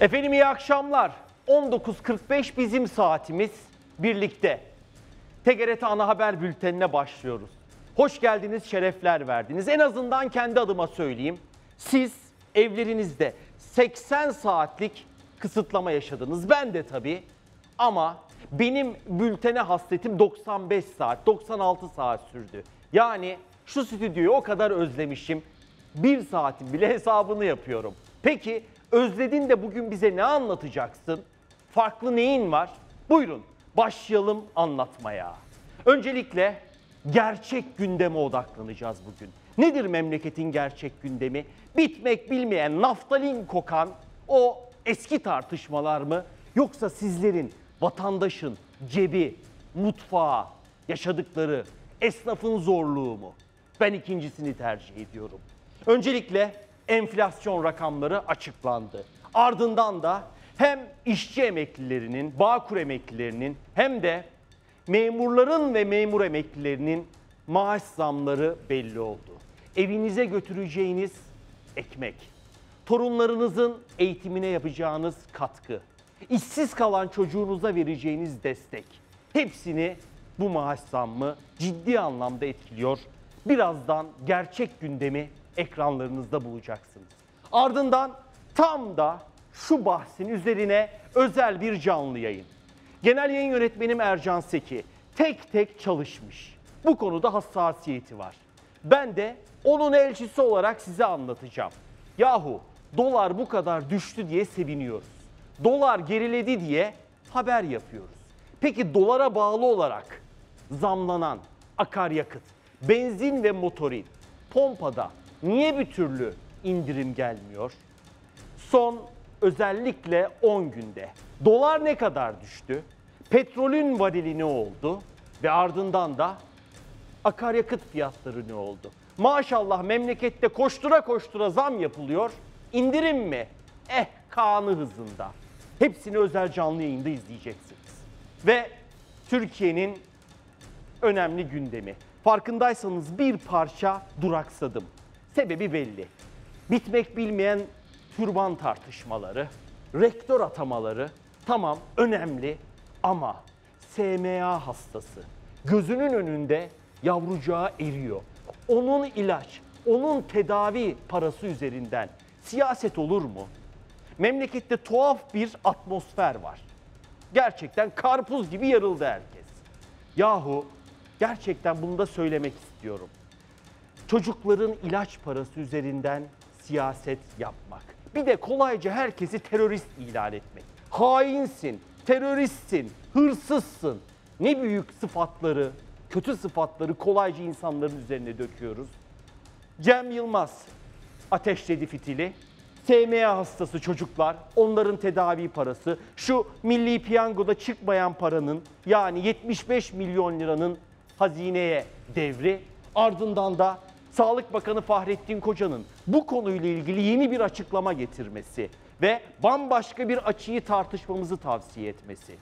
Efendim iyi akşamlar. 19.45 bizim saatimiz birlikte. TGRT Ana Haber Bülteni'ne başlıyoruz. Hoş geldiniz, şerefler verdiniz. En azından kendi adıma söyleyeyim. Siz evlerinizde 80 saatlik kısıtlama yaşadınız. Ben de tabii. Ama benim bültene hasretim 95 saat, 96 saat sürdü. Yani şu stüdyoyu o kadar özlemişim. Bir saatin bile hesabını yapıyorum. Peki Özledin de bugün bize ne anlatacaksın? Farklı neyin var? Buyurun başlayalım anlatmaya. Öncelikle gerçek gündeme odaklanacağız bugün. Nedir memleketin gerçek gündemi? Bitmek bilmeyen naftalin kokan o eski tartışmalar mı? Yoksa sizlerin, vatandaşın cebi, mutfağı, yaşadıkları, esnafın zorluğu mu? Ben ikincisini tercih ediyorum. Öncelikle enflasyon rakamları açıklandı. Ardından da hem işçi emeklilerinin, Bağkur emeklilerinin hem de memurların ve memur emeklilerinin maaş zamları belli oldu. Evinize götüreceğiniz ekmek, torunlarınızın eğitimine yapacağınız katkı, işsiz kalan çocuğunuza vereceğiniz destek hepsini bu maaş zammı ciddi anlamda etkiliyor. Birazdan gerçek gündemi ekranlarınızda bulacaksınız. Ardından tam da şu bahsin üzerine özel bir canlı yayın. Genel yayın yönetmenim Ercan Seki tek tek çalışmış. Bu konuda hassasiyeti var. Ben de onun elçisi olarak size anlatacağım. Yahu dolar bu kadar düştü diye seviniyoruz. Dolar geriledi diye haber yapıyoruz. Peki dolara bağlı olarak zamlanan akaryakıt, benzin ve motorin, pompada niye bir türlü indirim gelmiyor? Son özellikle 10 günde dolar ne kadar düştü? Petrolün varili ne oldu? Ve ardından da akaryakıt fiyatları ne oldu? Maşallah memlekette koştura koştura zam yapılıyor. İndirim mi? Eh Kaan'ı hızında. Hepsini özel canlı yayında izleyeceksiniz. Ve Türkiye'nin önemli gündemi. Farkındaysanız bir parça duraksadım. Sebebi belli. Bitmek bilmeyen türban tartışmaları, rektör atamaları tamam önemli ama SMA hastası gözünün önünde yavrucağı eriyor. Onun ilaç, onun tedavi parası üzerinden siyaset olur mu? Memlekette tuhaf bir atmosfer var. Gerçekten karpuz gibi yarıldı herkes. Yahu gerçekten bunu da söylemek istiyorum. Çocukların ilaç parası üzerinden siyaset yapmak. Bir de kolayca herkesi terörist ilan etmek. Hainsin, teröristsin, hırsızsın. Ne büyük sıfatları, kötü sıfatları kolayca insanların üzerine döküyoruz. Cem Yılmaz ateşledi fitili. SMA hastası çocuklar, onların tedavi parası, şu milli piyangoda çıkmayan paranın yani 75 milyon liranın hazineye devri, ardından da Sağlık Bakanı Fahrettin Koca'nın bu konuyla ilgili yeni bir açıklama getirmesi ve bambaşka bir açıyı tartışmamızı tavsiye etmesi.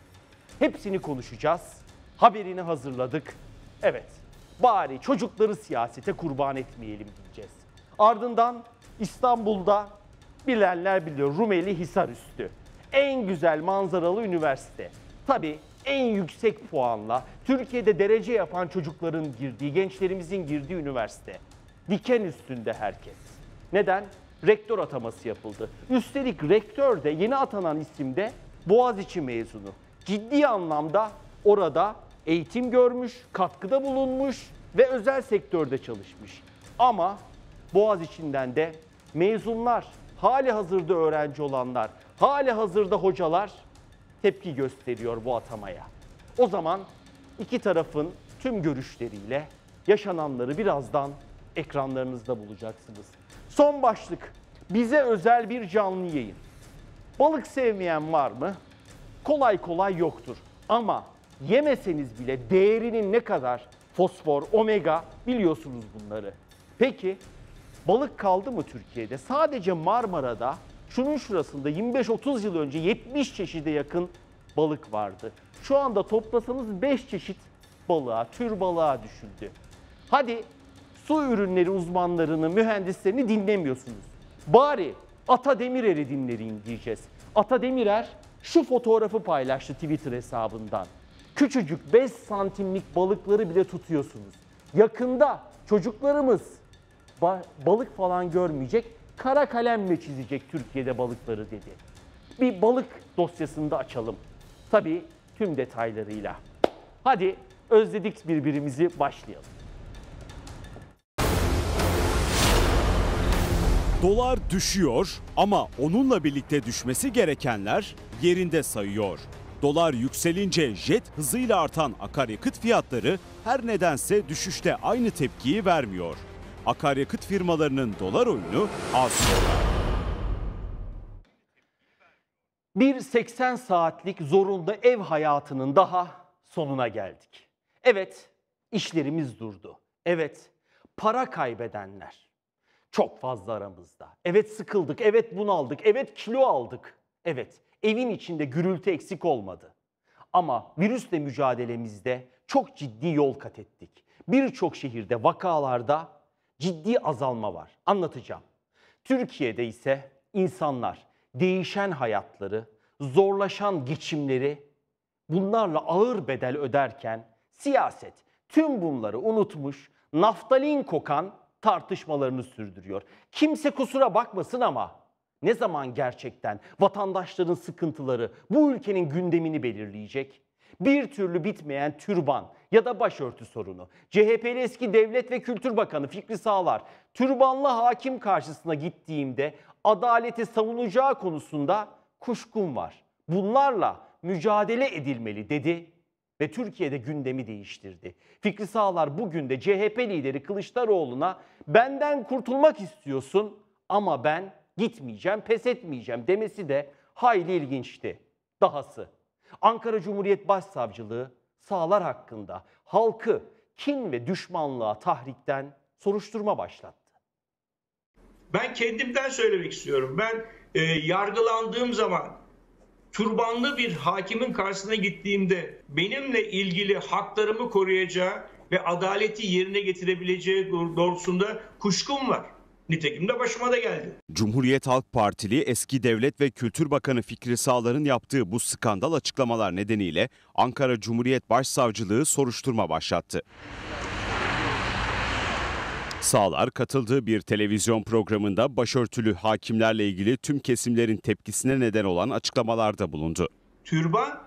Hepsini konuşacağız. Haberini hazırladık. Evet, bari çocukları siyasete kurban etmeyelim diyeceğiz. Ardından İstanbul'da bilenler biliyor Rumeli Hisarüstü. En güzel manzaralı üniversite. Tabii en yüksek puanla Türkiye'de derece yapan çocukların girdiği, gençlerimizin girdiği üniversite. Diken üstünde herkes. Neden? Rektör ataması yapıldı. Üstelik rektör de yeni atanan isim de Boğaziçi mezunu. Ciddi anlamda orada eğitim görmüş, katkıda bulunmuş ve özel sektörde çalışmış. Ama Boğaziçi'nden de mezunlar, hali hazırda öğrenci olanlar, hali hazırda hocalar tepki gösteriyor bu atamaya. O zaman iki tarafın tüm görüşleriyle yaşananları birazdan ekranlarınızda bulacaksınız. Son başlık, bize özel bir canlı yayın. Balık sevmeyen var mı? Kolay kolay yoktur. Ama yemeseniz bile değerinin ne kadar fosfor, omega biliyorsunuz bunları. Peki balık kaldı mı Türkiye'de? Sadece Marmara'da şunun şurasında 25-30 yıl önce 70 çeşide yakın balık vardı. Şu anda toplasanız 5 çeşit balığa, tür balığa düşüldü. Hadi su ürünleri uzmanlarını, mühendislerini dinlemiyorsunuz. Bari Ata Demirer'i dinleyin diyeceğiz. Ata Demirer şu fotoğrafı paylaştı Twitter hesabından. Küçücük 5 santimlik balıkları bile tutuyorsunuz. Yakında çocuklarımız ba balık falan görmeyecek, kara kalemle çizecek Türkiye'de balıkları dedi. Bir balık dosyasını da açalım. Tabii tüm detaylarıyla. Hadi özledik birbirimizi başlayalım. Dolar düşüyor ama onunla birlikte düşmesi gerekenler yerinde sayıyor. Dolar yükselince jet hızıyla artan akaryakıt fiyatları her nedense düşüşte aynı tepkiyi vermiyor. Akaryakıt firmalarının dolar oyunu az dolar. Bir 80 saatlik zorunda ev hayatının daha sonuna geldik. Evet, işlerimiz durdu. Evet, para kaybedenler, çok fazla aramızda. Evet sıkıldık, evet bunaldık, evet kilo aldık. Evet evin içinde gürültü eksik olmadı. Ama virüsle mücadelemizde çok ciddi yol kat ettik. Birçok şehirde vakalarda ciddi azalma var. Anlatacağım. Türkiye'de ise insanlar değişen hayatları, zorlaşan geçimleri bunlarla ağır bedel öderken siyaset tüm bunları unutmuş, naftalin kokan tartışmalarını sürdürüyor. Kimse kusura bakmasın ama ne zaman gerçekten vatandaşların sıkıntıları bu ülkenin gündemini belirleyecek? Bir türlü bitmeyen türban ya da başörtü sorunu. CHP'li eski Devlet ve Kültür Bakanı Fikri Sağlar, türbanlı hakim karşısına gittiğimde adaleti savunacağı konusunda kuşkum var. Bunlarla mücadele edilmeli dedi ve Türkiye'de gündemi değiştirdi. Fikri Sağlar bugün de CHP lideri Kılıçdaroğlu'na benden kurtulmak istiyorsun ama ben gitmeyeceğim, pes etmeyeceğim demesi de hayli ilginçti. Dahası Ankara Cumhuriyet Başsavcılığı Sağlar hakkında halkı kin ve düşmanlığa tahrikten soruşturma başlattı. Ben kendimden söylemek istiyorum. Ben e, yargılandığım zaman türbanlı bir hakimin karşısına gittiğimde benimle ilgili haklarımı koruyacağı ve adaleti yerine getirebileceği doğrusunda kuşkum var. Nitekim de başıma da geldi. Cumhuriyet Halk Partili eski Devlet ve Kültür Bakanı Fikri Sağlar'ın yaptığı bu skandal açıklamalar nedeniyle Ankara Cumhuriyet Başsavcılığı soruşturma başlattı. Sağlar katıldığı bir televizyon programında başörtülü hakimlerle ilgili tüm kesimlerin tepkisine neden olan açıklamalarda bulundu. Türban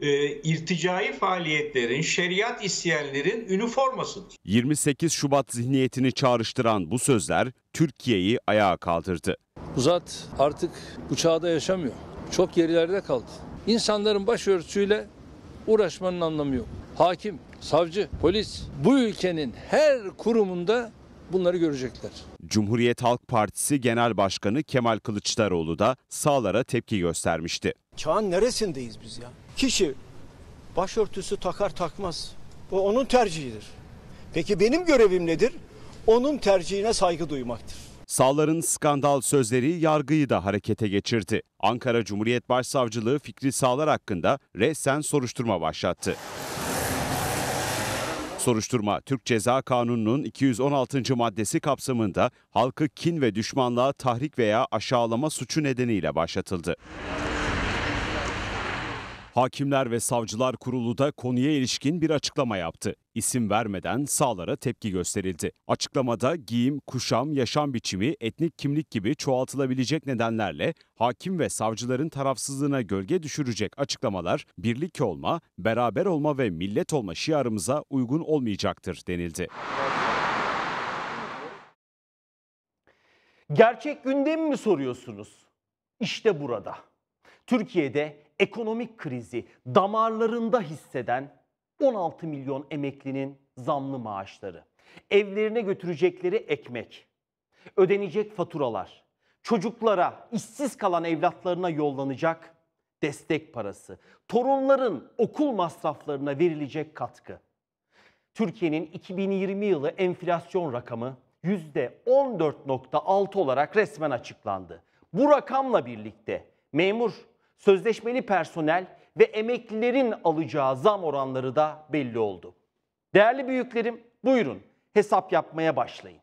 e, irticai faaliyetlerin, şeriat isteyenlerin üniformasıdır. 28 Şubat zihniyetini çağrıştıran bu sözler Türkiye'yi ayağa kaldırdı. Uzat artık bu çağda yaşamıyor. Çok gerilerde kaldı. İnsanların başörtüsüyle uğraşmanın anlamı yok. Hakim, savcı, polis bu ülkenin her kurumunda bunları görecekler. Cumhuriyet Halk Partisi Genel Başkanı Kemal Kılıçdaroğlu da sağlara tepki göstermişti. Çağın neresindeyiz biz ya? Kişi başörtüsü takar takmaz. Bu onun tercihidir. Peki benim görevim nedir? Onun tercihine saygı duymaktır. Sağların skandal sözleri yargıyı da harekete geçirdi. Ankara Cumhuriyet Başsavcılığı Fikri Sağlar hakkında resen soruşturma başlattı. Soruşturma Türk Ceza Kanunu'nun 216. maddesi kapsamında halkı kin ve düşmanlığa tahrik veya aşağılama suçu nedeniyle başlatıldı. Hakimler ve Savcılar Kurulu da konuya ilişkin bir açıklama yaptı. İsim vermeden sağlara tepki gösterildi. Açıklamada giyim, kuşam, yaşam biçimi, etnik kimlik gibi çoğaltılabilecek nedenlerle hakim ve savcıların tarafsızlığına gölge düşürecek açıklamalar birlik olma, beraber olma ve millet olma şiarımıza uygun olmayacaktır denildi. Gerçek gündem mi soruyorsunuz? İşte burada. Türkiye'de ekonomik krizi damarlarında hisseden 16 milyon emeklinin zamlı maaşları, evlerine götürecekleri ekmek, ödenecek faturalar, çocuklara, işsiz kalan evlatlarına yollanacak destek parası, torunların okul masraflarına verilecek katkı. Türkiye'nin 2020 yılı enflasyon rakamı %14.6 olarak resmen açıklandı. Bu rakamla birlikte memur, sözleşmeli personel ve emeklilerin alacağı zam oranları da belli oldu. Değerli büyüklerim, buyurun hesap yapmaya başlayın.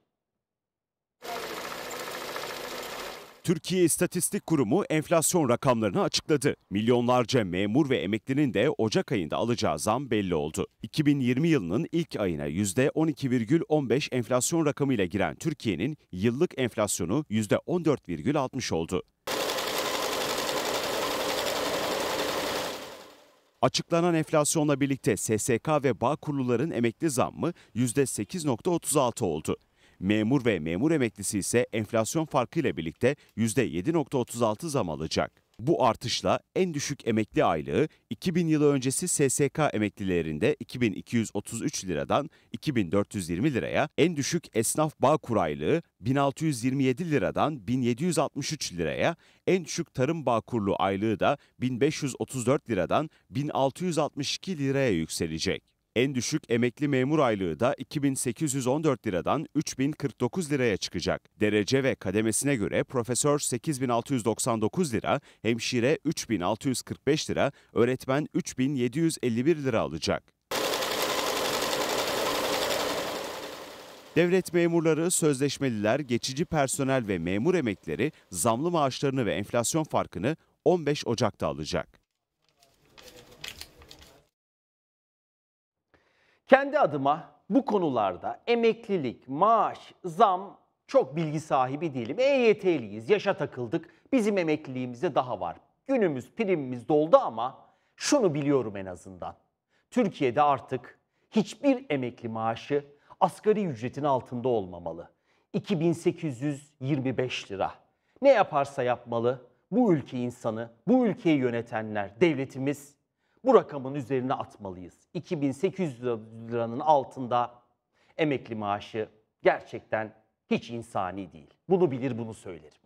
Türkiye İstatistik Kurumu enflasyon rakamlarını açıkladı. Milyonlarca memur ve emeklinin de Ocak ayında alacağı zam belli oldu. 2020 yılının ilk ayına %12,15 enflasyon rakamıyla giren Türkiye'nin yıllık enflasyonu %14,60 oldu. Açıklanan enflasyonla birlikte SSK ve bağ kuruluların emekli zammı %8.36 oldu. Memur ve memur emeklisi ise enflasyon farkıyla birlikte %7.36 zam alacak. Bu artışla en düşük emekli aylığı 2000 yılı öncesi SSK emeklilerinde 2233 liradan 2420 liraya, en düşük esnaf bağ kuraylığı 1627 liradan 1763 liraya, en düşük tarım bağ kurulu aylığı da 1534 liradan 1662 liraya yükselecek. En düşük emekli memur aylığı da 2814 liradan 3049 liraya çıkacak. Derece ve kademesine göre profesör 8699 lira, hemşire 3645 lira, öğretmen 3751 lira alacak. Devlet memurları, sözleşmeliler, geçici personel ve memur emekleri zamlı maaşlarını ve enflasyon farkını 15 Ocak'ta alacak. Kendi adıma bu konularda emeklilik, maaş, zam çok bilgi sahibi değilim. EYT'liyiz, yaşa takıldık. Bizim emekliliğimizde daha var. Günümüz, primimiz doldu ama şunu biliyorum en azından. Türkiye'de artık hiçbir emekli maaşı asgari ücretin altında olmamalı. 2825 lira. Ne yaparsa yapmalı bu ülke insanı, bu ülkeyi yönetenler, devletimiz bu rakamın üzerine atmalıyız. 2800 liranın altında emekli maaşı gerçekten hiç insani değil. Bunu bilir bunu söylerim.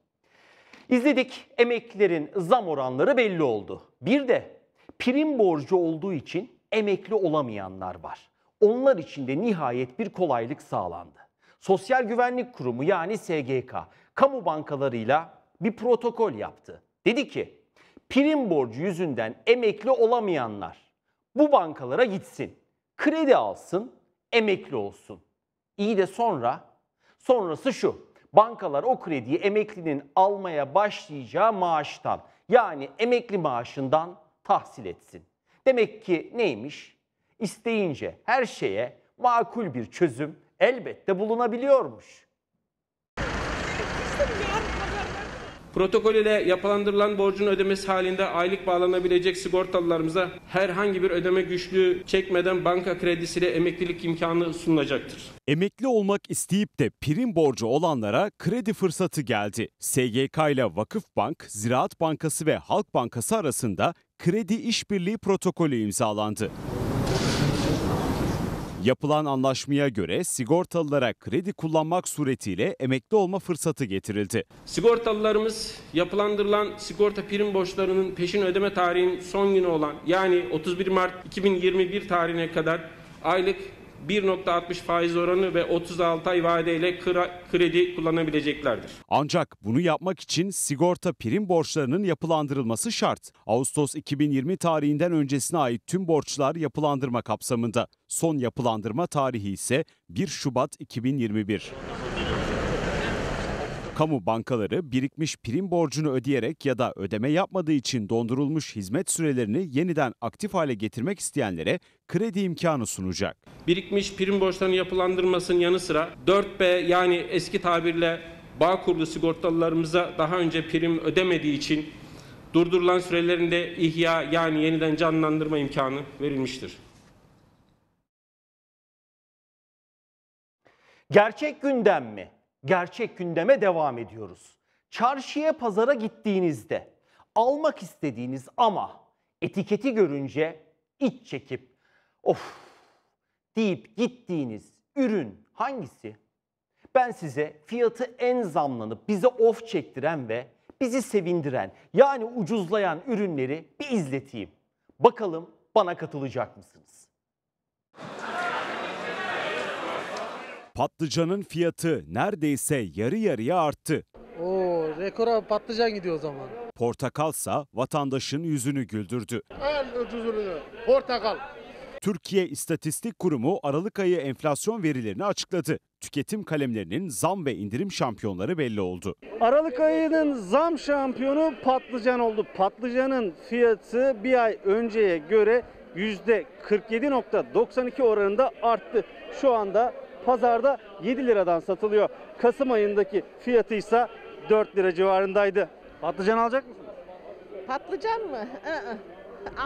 İzledik emeklilerin zam oranları belli oldu. Bir de prim borcu olduğu için emekli olamayanlar var. Onlar için de nihayet bir kolaylık sağlandı. Sosyal Güvenlik Kurumu yani SGK kamu bankalarıyla bir protokol yaptı. Dedi ki prim borcu yüzünden emekli olamayanlar bu bankalara gitsin. Kredi alsın, emekli olsun. İyi de sonra sonrası şu. Bankalar o krediyi emeklinin almaya başlayacağı maaştan yani emekli maaşından tahsil etsin. Demek ki neymiş? İsteyince her şeye makul bir çözüm elbette bulunabiliyormuş. Protokol ile yapılandırılan borcun ödemesi halinde aylık bağlanabilecek sigortalılarımıza herhangi bir ödeme güçlüğü çekmeden banka kredisiyle emeklilik imkanı sunulacaktır. Emekli olmak isteyip de prim borcu olanlara kredi fırsatı geldi. SGK ile Vakıf Bank, Ziraat Bankası ve Halk Bankası arasında kredi işbirliği protokolü imzalandı. Yapılan anlaşmaya göre sigortalılara kredi kullanmak suretiyle emekli olma fırsatı getirildi. Sigortalılarımız yapılandırılan sigorta prim borçlarının peşin ödeme tarihinin son günü olan yani 31 Mart 2021 tarihine kadar aylık 1.60 faiz oranı ve 36 ay vadeyle kredi kullanabileceklerdir. Ancak bunu yapmak için sigorta prim borçlarının yapılandırılması şart. Ağustos 2020 tarihinden öncesine ait tüm borçlar yapılandırma kapsamında. Son yapılandırma tarihi ise 1 Şubat 2021. Kamu bankaları birikmiş prim borcunu ödeyerek ya da ödeme yapmadığı için dondurulmuş hizmet sürelerini yeniden aktif hale getirmek isteyenlere kredi imkanı sunacak. Birikmiş prim borçlarının yapılandırmasının yanı sıra 4B yani eski tabirle bağ kurulu sigortalılarımıza daha önce prim ödemediği için durdurulan sürelerinde ihya yani yeniden canlandırma imkanı verilmiştir. Gerçek gündem mi? gerçek gündeme devam ediyoruz. Çarşıya pazara gittiğinizde almak istediğiniz ama etiketi görünce iç çekip of deyip gittiğiniz ürün hangisi? Ben size fiyatı en zamlanıp bize of çektiren ve bizi sevindiren yani ucuzlayan ürünleri bir izleteyim. Bakalım bana katılacak mısınız? patlıcanın fiyatı neredeyse yarı yarıya arttı. Oo, rekora patlıcan gidiyor o zaman. Portakalsa vatandaşın yüzünü güldürdü. En ucuz ürünü portakal. Türkiye İstatistik Kurumu Aralık ayı enflasyon verilerini açıkladı. Tüketim kalemlerinin zam ve indirim şampiyonları belli oldu. Aralık ayının zam şampiyonu patlıcan oldu. Patlıcanın fiyatı bir ay önceye göre %47.92 oranında arttı. Şu anda pazarda 7 liradan satılıyor. Kasım ayındaki fiyatı ise 4 lira civarındaydı. Patlıcan alacak mısın? Patlıcan mı?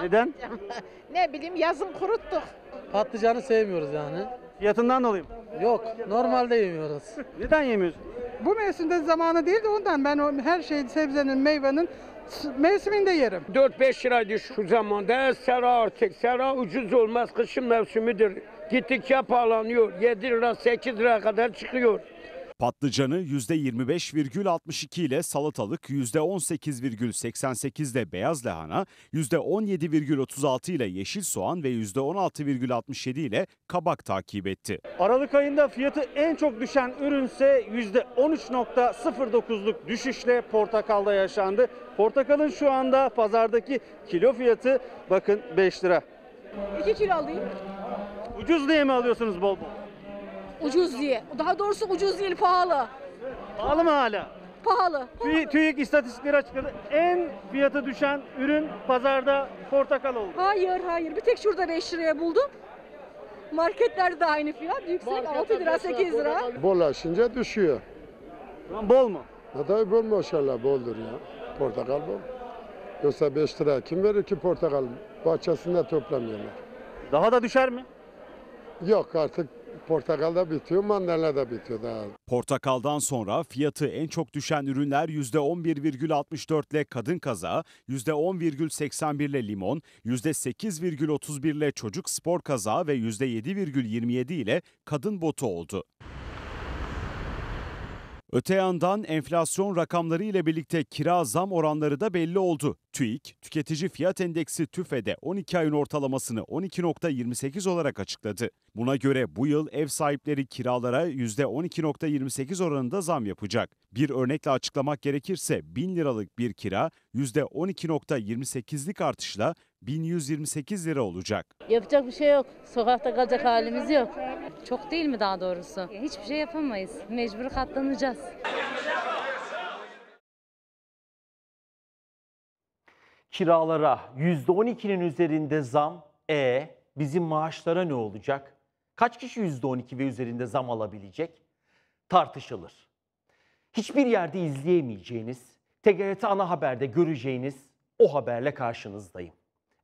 Neden? ne bileyim yazın kuruttuk. Patlıcanı sevmiyoruz yani. Fiyatından dolayı mı? Yok, normalde yemiyoruz. Neden yemiyoruz? Bu mevsimde zamanı değil de ondan ben o her şeyi sebzenin, meyvenin mevsiminde yerim. 4-5 liraydı şu zamanda. Sera artık. Sera ucuz olmaz. Kışın mevsimidir gittikçe pahalanıyor. 7 lira 8 lira kadar çıkıyor. Patlıcanı %25,62 ile salatalık, %18,88 ile beyaz lahana, %17,36 ile yeşil soğan ve %16,67 ile kabak takip etti. Aralık ayında fiyatı en çok düşen ürünse %13.09'luk düşüşle portakalda yaşandı. Portakalın şu anda pazardaki kilo fiyatı bakın 5 lira. 2 kilo alayım. Ucuz diye mi alıyorsunuz bol bol? Ucuz diye. Daha doğrusu ucuz değil pahalı. Pahalı mı hala? Pahalı. Tü- TÜİK istatistikleri açıkladı. En fiyatı düşen ürün pazarda portakal oldu. Hayır hayır. Bir tek şurada 5 liraya buldum. Marketlerde de aynı fiyat. Yüksek 6 lira 8 lira. Bol aşınca düşüyor. Bol mu? Ya tabii bol maşallah boldur ya. Portakal bol. Yoksa 5 lira kim verir ki portakal? Bahçesinde toplamıyorlar. Daha da düşer mi? Yok artık portakalda bitiyor, mandalina da bitiyor daha. Portakaldan sonra fiyatı en çok düşen ürünler %11,64 ile kadın kaza, %10,81 ile limon, %8,31 ile çocuk spor kaza ve %7,27 ile kadın botu oldu. Öte yandan enflasyon rakamları ile birlikte kira zam oranları da belli oldu. TÜİK, tüketici fiyat endeksi TÜFE'de 12 ayın ortalamasını 12.28 olarak açıkladı. Buna göre bu yıl ev sahipleri kiralara %12.28 oranında zam yapacak. Bir örnekle açıklamak gerekirse 1000 liralık bir kira %12.28'lik artışla 1128 lira olacak. Yapacak bir şey yok. Sokakta kalacak halimiz yok. Çok değil mi daha doğrusu? Hiçbir şey yapamayız. Mecbur katlanacağız. Kiralara %12'nin üzerinde zam. E bizim maaşlara ne olacak? Kaç kişi %12 ve üzerinde zam alabilecek? Tartışılır. Hiçbir yerde izleyemeyeceğiniz TGRT ana haberde göreceğiniz o haberle karşınızdayım.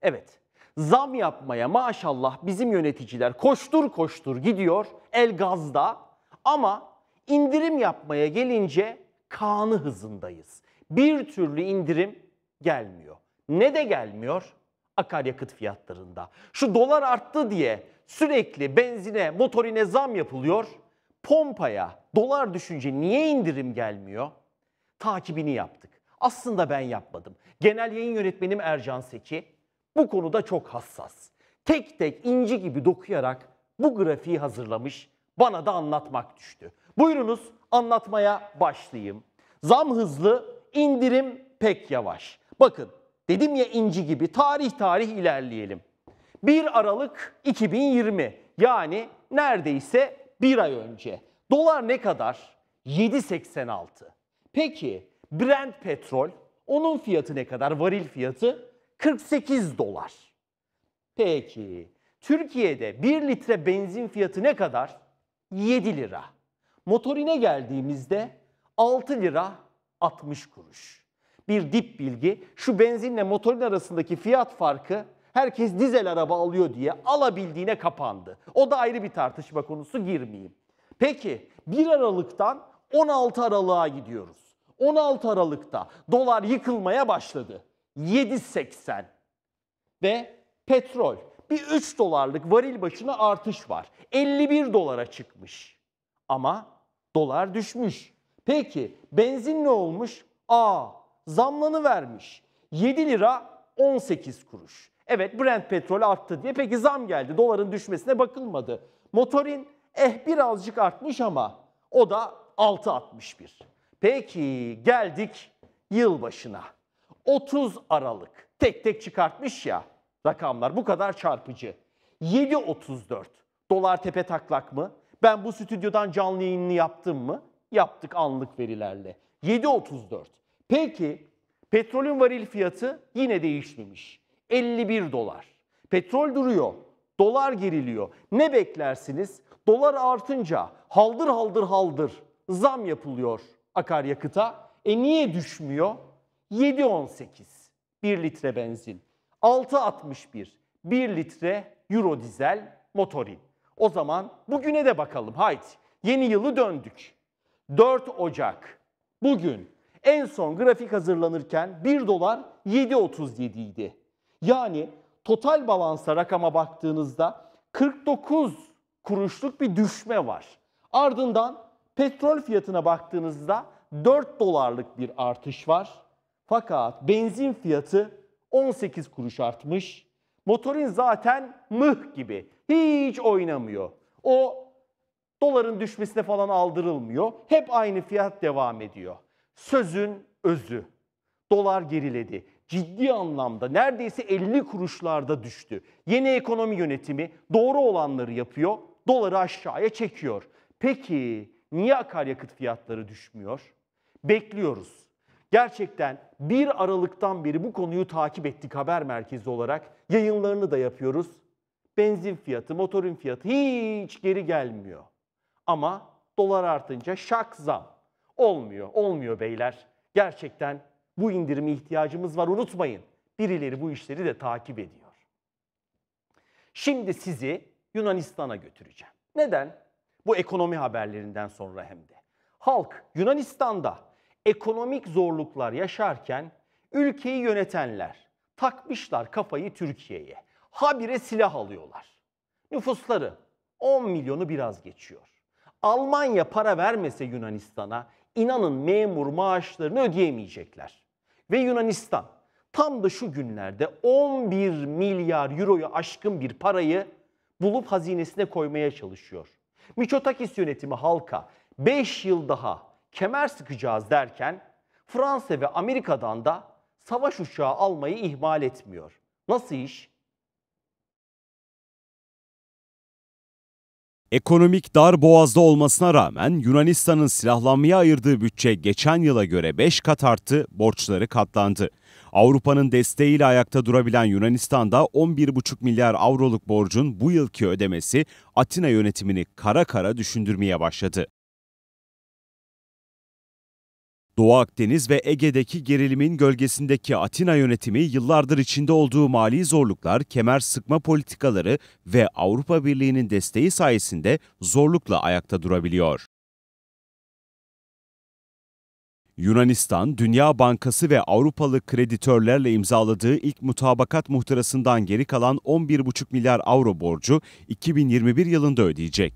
Evet, zam yapmaya maşallah bizim yöneticiler koştur koştur gidiyor el gazda ama indirim yapmaya gelince kanı hızındayız. Bir türlü indirim gelmiyor. Ne de gelmiyor? Akaryakıt fiyatlarında. Şu dolar arttı diye sürekli benzine, motorine zam yapılıyor. Pompaya dolar düşünce niye indirim gelmiyor? takibini yaptık. Aslında ben yapmadım. Genel yayın yönetmenim Ercan Seki bu konuda çok hassas. Tek tek inci gibi dokuyarak bu grafiği hazırlamış, bana da anlatmak düştü. Buyurunuz anlatmaya başlayayım. Zam hızlı, indirim pek yavaş. Bakın dedim ya inci gibi tarih tarih ilerleyelim. 1 Aralık 2020 yani neredeyse bir ay önce. Dolar ne kadar? 7.86. Peki Brent petrol onun fiyatı ne kadar? Varil fiyatı 48 dolar. Peki Türkiye'de 1 litre benzin fiyatı ne kadar? 7 lira. Motorine geldiğimizde 6 lira 60 kuruş. Bir dip bilgi şu benzinle motorin arasındaki fiyat farkı herkes dizel araba alıyor diye alabildiğine kapandı. O da ayrı bir tartışma konusu girmeyeyim. Peki 1 Aralık'tan 16 aralığa gidiyoruz. 16 Aralık'ta dolar yıkılmaya başladı. 7.80 ve petrol bir 3 dolarlık varil başına artış var. 51 dolara çıkmış. Ama dolar düşmüş. Peki benzin ne olmuş? Aa zamlanı vermiş. 7 lira 18 kuruş. Evet Brent petrol arttı diye peki zam geldi. Doların düşmesine bakılmadı. Motorin eh birazcık artmış ama o da 6.61. Peki geldik yılbaşına. 30 Aralık. Tek tek çıkartmış ya rakamlar bu kadar çarpıcı. 7.34. Dolar tepe taklak mı? Ben bu stüdyodan canlı yayınını yaptım mı? Yaptık anlık verilerle. 7.34. Peki petrolün varil fiyatı yine değişmemiş. 51 dolar. Petrol duruyor. Dolar geriliyor. Ne beklersiniz? Dolar artınca haldır haldır haldır zam yapılıyor akaryakıta. E niye düşmüyor? 7.18 1 litre benzin, 6.61 1 litre euro dizel motorin. O zaman bugüne de bakalım haydi. Yeni yılı döndük. 4 Ocak bugün en son grafik hazırlanırken 1 dolar 7.37 idi. Yani total balansa rakama baktığınızda 49 kuruşluk bir düşme var. Ardından Petrol fiyatına baktığınızda 4 dolarlık bir artış var. Fakat benzin fiyatı 18 kuruş artmış. Motorin zaten mıh gibi. Hiç oynamıyor. O doların düşmesine falan aldırılmıyor. Hep aynı fiyat devam ediyor. Sözün özü. Dolar geriledi. Ciddi anlamda neredeyse 50 kuruşlarda düştü. Yeni ekonomi yönetimi doğru olanları yapıyor. Doları aşağıya çekiyor. Peki Niye akaryakıt fiyatları düşmüyor? Bekliyoruz. Gerçekten 1 Aralık'tan beri bu konuyu takip ettik haber merkezi olarak. Yayınlarını da yapıyoruz. Benzin fiyatı, motorun fiyatı hiç geri gelmiyor. Ama dolar artınca şak zam. Olmuyor, olmuyor beyler. Gerçekten bu indirime ihtiyacımız var unutmayın. Birileri bu işleri de takip ediyor. Şimdi sizi Yunanistan'a götüreceğim. Neden? Bu ekonomi haberlerinden sonra hem de. Halk Yunanistan'da ekonomik zorluklar yaşarken ülkeyi yönetenler takmışlar kafayı Türkiye'ye. Habire silah alıyorlar. Nüfusları 10 milyonu biraz geçiyor. Almanya para vermese Yunanistan'a inanın memur maaşlarını ödeyemeyecekler. Ve Yunanistan tam da şu günlerde 11 milyar euroyu aşkın bir parayı bulup hazinesine koymaya çalışıyor. Miçotakis yönetimi halka 5 yıl daha kemer sıkacağız derken Fransa ve Amerika'dan da savaş uçağı almayı ihmal etmiyor. Nasıl iş? Ekonomik dar boğazda olmasına rağmen Yunanistan'ın silahlanmaya ayırdığı bütçe geçen yıla göre 5 kat arttı, borçları katlandı. Avrupa'nın desteğiyle ayakta durabilen Yunanistan'da 11,5 milyar avroluk borcun bu yılki ödemesi Atina yönetimini kara kara düşündürmeye başladı. Doğu Akdeniz ve Ege'deki gerilimin gölgesindeki Atina yönetimi yıllardır içinde olduğu mali zorluklar, kemer sıkma politikaları ve Avrupa Birliği'nin desteği sayesinde zorlukla ayakta durabiliyor. Yunanistan, Dünya Bankası ve Avrupalı kreditörlerle imzaladığı ilk mutabakat muhtarasından geri kalan 11,5 milyar avro borcu 2021 yılında ödeyecek.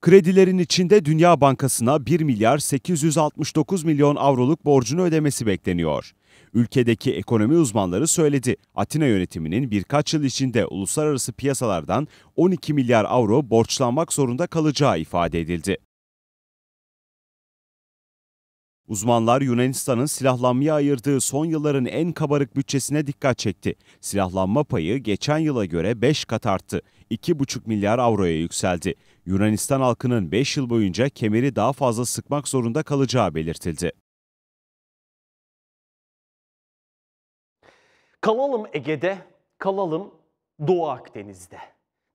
Kredilerin içinde Dünya Bankası'na 1 milyar 869 milyon avroluk borcunu ödemesi bekleniyor. Ülkedeki ekonomi uzmanları söyledi. Atina yönetiminin birkaç yıl içinde uluslararası piyasalardan 12 milyar avro borçlanmak zorunda kalacağı ifade edildi. Uzmanlar Yunanistan'ın silahlanmaya ayırdığı son yılların en kabarık bütçesine dikkat çekti. Silahlanma payı geçen yıla göre 5 kat arttı. 2,5 milyar avroya yükseldi. Yunanistan halkının 5 yıl boyunca kemeri daha fazla sıkmak zorunda kalacağı belirtildi. Kalalım Ege'de, kalalım Doğu Akdeniz'de.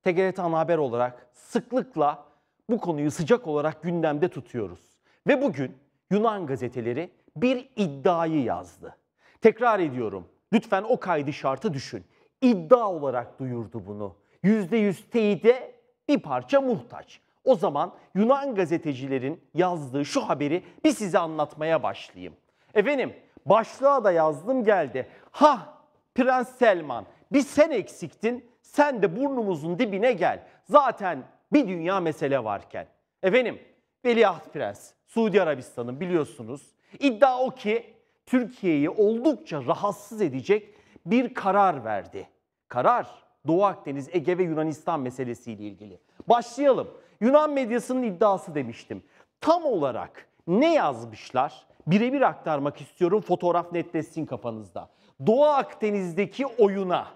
TGRT Ana Haber olarak sıklıkla bu konuyu sıcak olarak gündemde tutuyoruz. Ve bugün Yunan gazeteleri bir iddiayı yazdı. Tekrar ediyorum. Lütfen o kaydı şartı düşün. İddia olarak duyurdu bunu. Yüzde yüz teyide bir parça muhtaç. O zaman Yunan gazetecilerin yazdığı şu haberi bir size anlatmaya başlayayım. Efendim başlığa da yazdım geldi. Ha Prens Selman bir sen eksiktin sen de burnumuzun dibine gel. Zaten bir dünya mesele varken. Efendim Veliaht Prens Suudi Arabistan'ın biliyorsunuz. İddia o ki Türkiye'yi oldukça rahatsız edecek bir karar verdi. Karar Doğu Akdeniz, Ege ve Yunanistan meselesiyle ilgili. Başlayalım. Yunan medyasının iddiası demiştim. Tam olarak ne yazmışlar? Birebir aktarmak istiyorum. Fotoğraf netleşsin kafanızda. Doğu Akdeniz'deki oyuna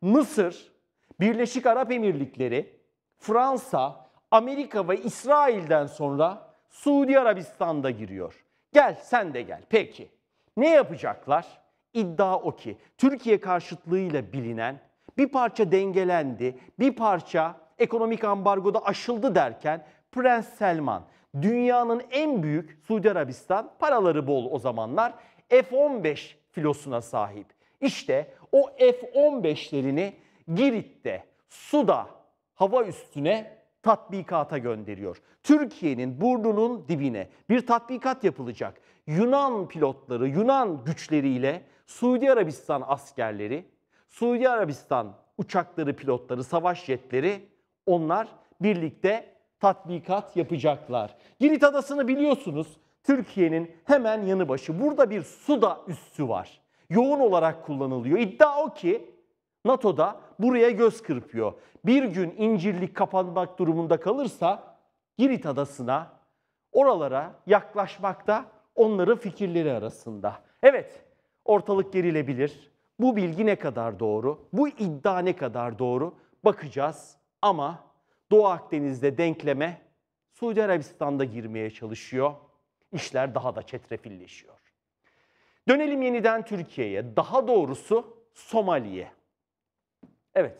Mısır, Birleşik Arap Emirlikleri, Fransa, Amerika ve İsrail'den sonra Suudi Arabistan'da giriyor. Gel sen de gel. Peki. Ne yapacaklar? İddia o ki Türkiye karşıtlığıyla bilinen bir parça dengelendi, bir parça ekonomik ambargoda aşıldı derken Prens Selman dünyanın en büyük Suudi Arabistan paraları bol o zamanlar F-15 filosuna sahip. İşte o F-15'lerini Girit'te, suda, hava üstüne tatbikata gönderiyor. Türkiye'nin burnunun dibine bir tatbikat yapılacak. Yunan pilotları, Yunan güçleriyle Suudi Arabistan askerleri, Suudi Arabistan uçakları pilotları, savaş jetleri onlar birlikte tatbikat yapacaklar. Girit Adası'nı biliyorsunuz. Türkiye'nin hemen yanı başı. Burada bir suda üssü var. Yoğun olarak kullanılıyor. İddia o ki NATO da buraya göz kırpıyor. Bir gün İncirlik kapanmak durumunda kalırsa Girit Adası'na, oralara yaklaşmakta onların fikirleri arasında. Evet, ortalık gerilebilir. Bu bilgi ne kadar doğru? Bu iddia ne kadar doğru? Bakacağız ama Doğu Akdeniz'de denkleme Suudi Arabistan'da girmeye çalışıyor. İşler daha da çetrefilleşiyor. Dönelim yeniden Türkiye'ye. Daha doğrusu Somali'ye. Evet,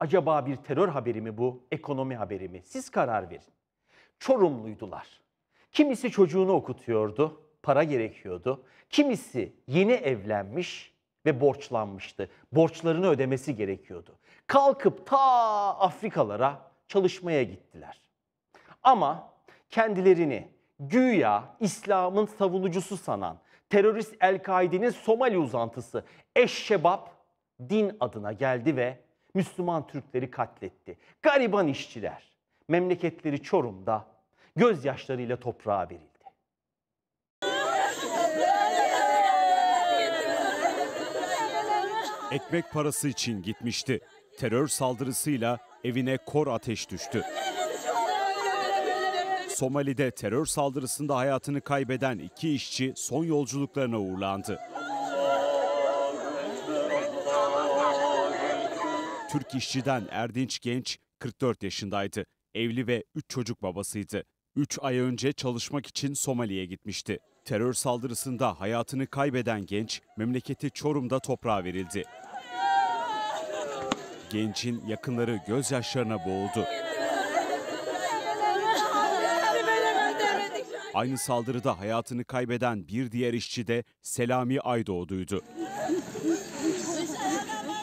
acaba bir terör haberi mi bu, ekonomi haberi mi? Siz karar verin. Çorumluydular. Kimisi çocuğunu okutuyordu, para gerekiyordu. Kimisi yeni evlenmiş ve borçlanmıştı. Borçlarını ödemesi gerekiyordu. Kalkıp ta Afrikalara çalışmaya gittiler. Ama kendilerini güya İslam'ın savunucusu sanan terörist El-Kaide'nin Somali uzantısı Eşşebap din adına geldi ve Müslüman Türkleri katletti. Gariban işçiler memleketleri Çorum'da gözyaşlarıyla toprağa verildi. Ekmek parası için gitmişti. Terör saldırısıyla evine kor ateş düştü. Somali'de terör saldırısında hayatını kaybeden iki işçi son yolculuklarına uğurlandı. Türk işçiden Erdinç Genç 44 yaşındaydı. Evli ve 3 çocuk babasıydı. 3 ay önce çalışmak için Somali'ye gitmişti. Terör saldırısında hayatını kaybeden genç memleketi Çorum'da toprağa verildi. Gençin yakınları gözyaşlarına boğuldu. Aynı saldırıda hayatını kaybeden bir diğer işçi de Selami Aydoğdu'ydu.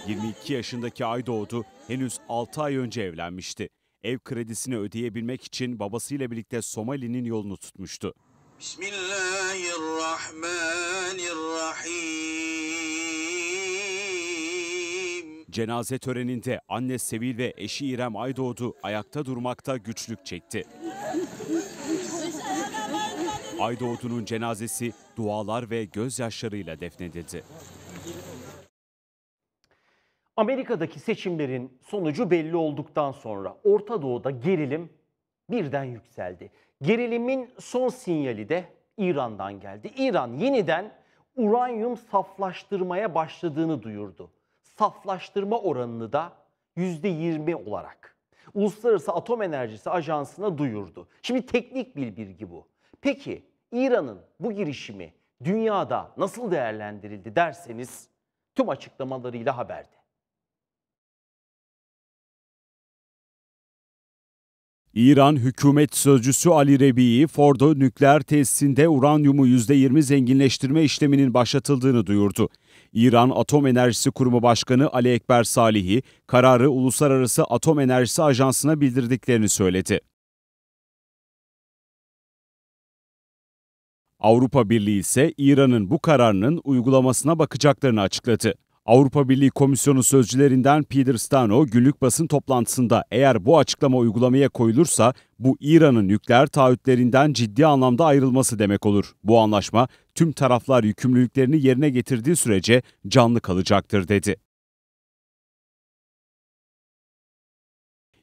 22 yaşındaki Aydoğdu henüz 6 ay önce evlenmişti. Ev kredisini ödeyebilmek için babasıyla birlikte Somali'nin yolunu tutmuştu. Bismillahirrahmanirrahim. Cenaze töreninde anne Sevil ve eşi İrem Aydoğdu ayakta durmakta güçlük çekti. Aydoğdu'nun cenazesi dualar ve gözyaşlarıyla defnedildi. Amerika'daki seçimlerin sonucu belli olduktan sonra Orta Doğu'da gerilim birden yükseldi. Gerilimin son sinyali de İran'dan geldi. İran yeniden uranyum saflaştırmaya başladığını duyurdu. Saflaştırma oranını da %20 olarak. Uluslararası Atom Enerjisi Ajansı'na duyurdu. Şimdi teknik bir bilgi bu. Peki İran'ın bu girişimi dünyada nasıl değerlendirildi derseniz tüm açıklamalarıyla haberde. İran hükümet sözcüsü Ali Rebi'yi Fordo nükleer tesisinde uranyumu %20 zenginleştirme işleminin başlatıldığını duyurdu. İran Atom Enerjisi Kurumu Başkanı Ali Ekber Salihi, kararı Uluslararası Atom Enerjisi Ajansı'na bildirdiklerini söyledi. Avrupa Birliği ise İran'ın bu kararının uygulamasına bakacaklarını açıkladı. Avrupa Birliği Komisyonu sözcülerinden Peter Stano günlük basın toplantısında eğer bu açıklama uygulamaya koyulursa bu İran'ın nükleer taahhütlerinden ciddi anlamda ayrılması demek olur. Bu anlaşma tüm taraflar yükümlülüklerini yerine getirdiği sürece canlı kalacaktır dedi.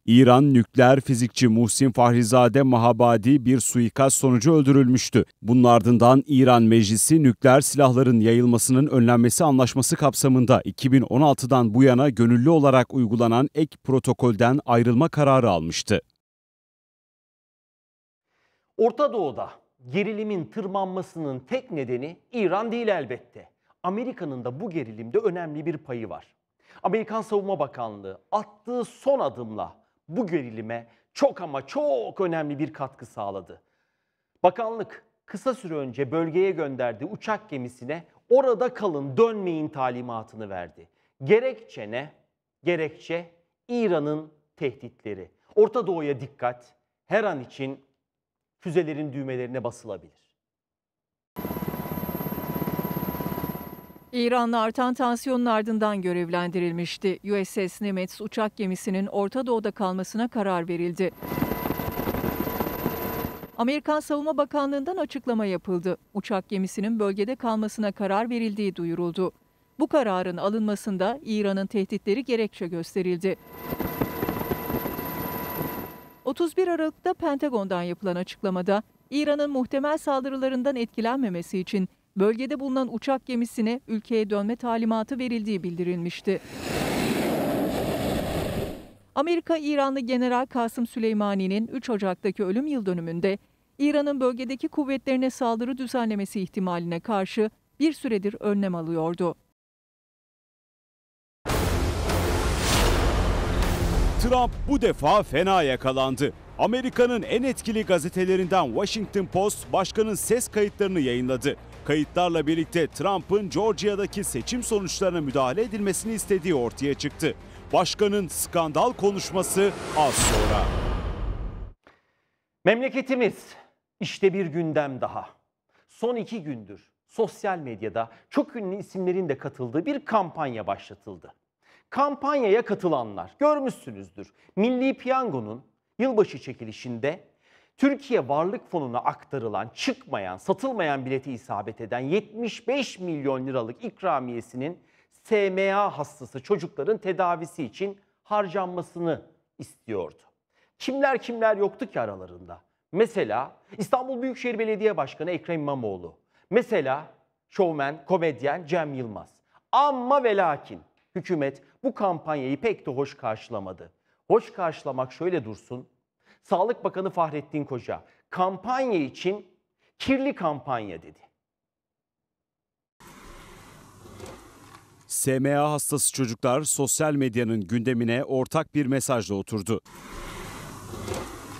İran nükleer fizikçi Muhsin Fahrizade Mahabadi bir suikast sonucu öldürülmüştü. Bunun ardından İran Meclisi nükleer silahların yayılmasının önlenmesi anlaşması kapsamında 2016'dan bu yana gönüllü olarak uygulanan ek protokolden ayrılma kararı almıştı. Orta Doğu'da gerilimin tırmanmasının tek nedeni İran değil elbette. Amerika'nın da bu gerilimde önemli bir payı var. Amerikan Savunma Bakanlığı attığı son adımla bu gerilime çok ama çok önemli bir katkı sağladı. Bakanlık kısa süre önce bölgeye gönderdiği uçak gemisine orada kalın dönmeyin talimatını verdi. Gerekçe ne? Gerekçe İran'ın tehditleri. Orta Doğu'ya dikkat her an için füzelerin düğmelerine basılabilir. İran'la artan tansiyonun ardından görevlendirilmişti. USS Nimitz uçak gemisinin Orta Doğu'da kalmasına karar verildi. Amerikan Savunma Bakanlığı'ndan açıklama yapıldı. Uçak gemisinin bölgede kalmasına karar verildiği duyuruldu. Bu kararın alınmasında İran'ın tehditleri gerekçe gösterildi. 31 Aralık'ta Pentagon'dan yapılan açıklamada İran'ın muhtemel saldırılarından etkilenmemesi için bölgede bulunan uçak gemisine ülkeye dönme talimatı verildiği bildirilmişti. Amerika, İranlı General Kasım Süleymani'nin 3 Ocak'taki ölüm yıl dönümünde İran'ın bölgedeki kuvvetlerine saldırı düzenlemesi ihtimaline karşı bir süredir önlem alıyordu. Trump bu defa fena yakalandı. Amerika'nın en etkili gazetelerinden Washington Post başkanın ses kayıtlarını yayınladı. Kayıtlarla birlikte Trump'ın Georgia'daki seçim sonuçlarına müdahale edilmesini istediği ortaya çıktı. Başkanın skandal konuşması az sonra. Memleketimiz işte bir gündem daha. Son iki gündür sosyal medyada çok ünlü isimlerin de katıldığı bir kampanya başlatıldı. Kampanyaya katılanlar görmüşsünüzdür. Milli Piyango'nun yılbaşı çekilişinde Türkiye Varlık Fonu'na aktarılan, çıkmayan, satılmayan bileti isabet eden 75 milyon liralık ikramiyesinin SMA hastası çocukların tedavisi için harcanmasını istiyordu. Kimler kimler yoktu ki aralarında? Mesela İstanbul Büyükşehir Belediye Başkanı Ekrem İmamoğlu. Mesela şovmen, komedyen Cem Yılmaz. Ama ve lakin hükümet bu kampanyayı pek de hoş karşılamadı. Hoş karşılamak şöyle dursun, Sağlık Bakanı Fahrettin Koca kampanya için kirli kampanya dedi. SMA hastası çocuklar sosyal medyanın gündemine ortak bir mesajla oturdu.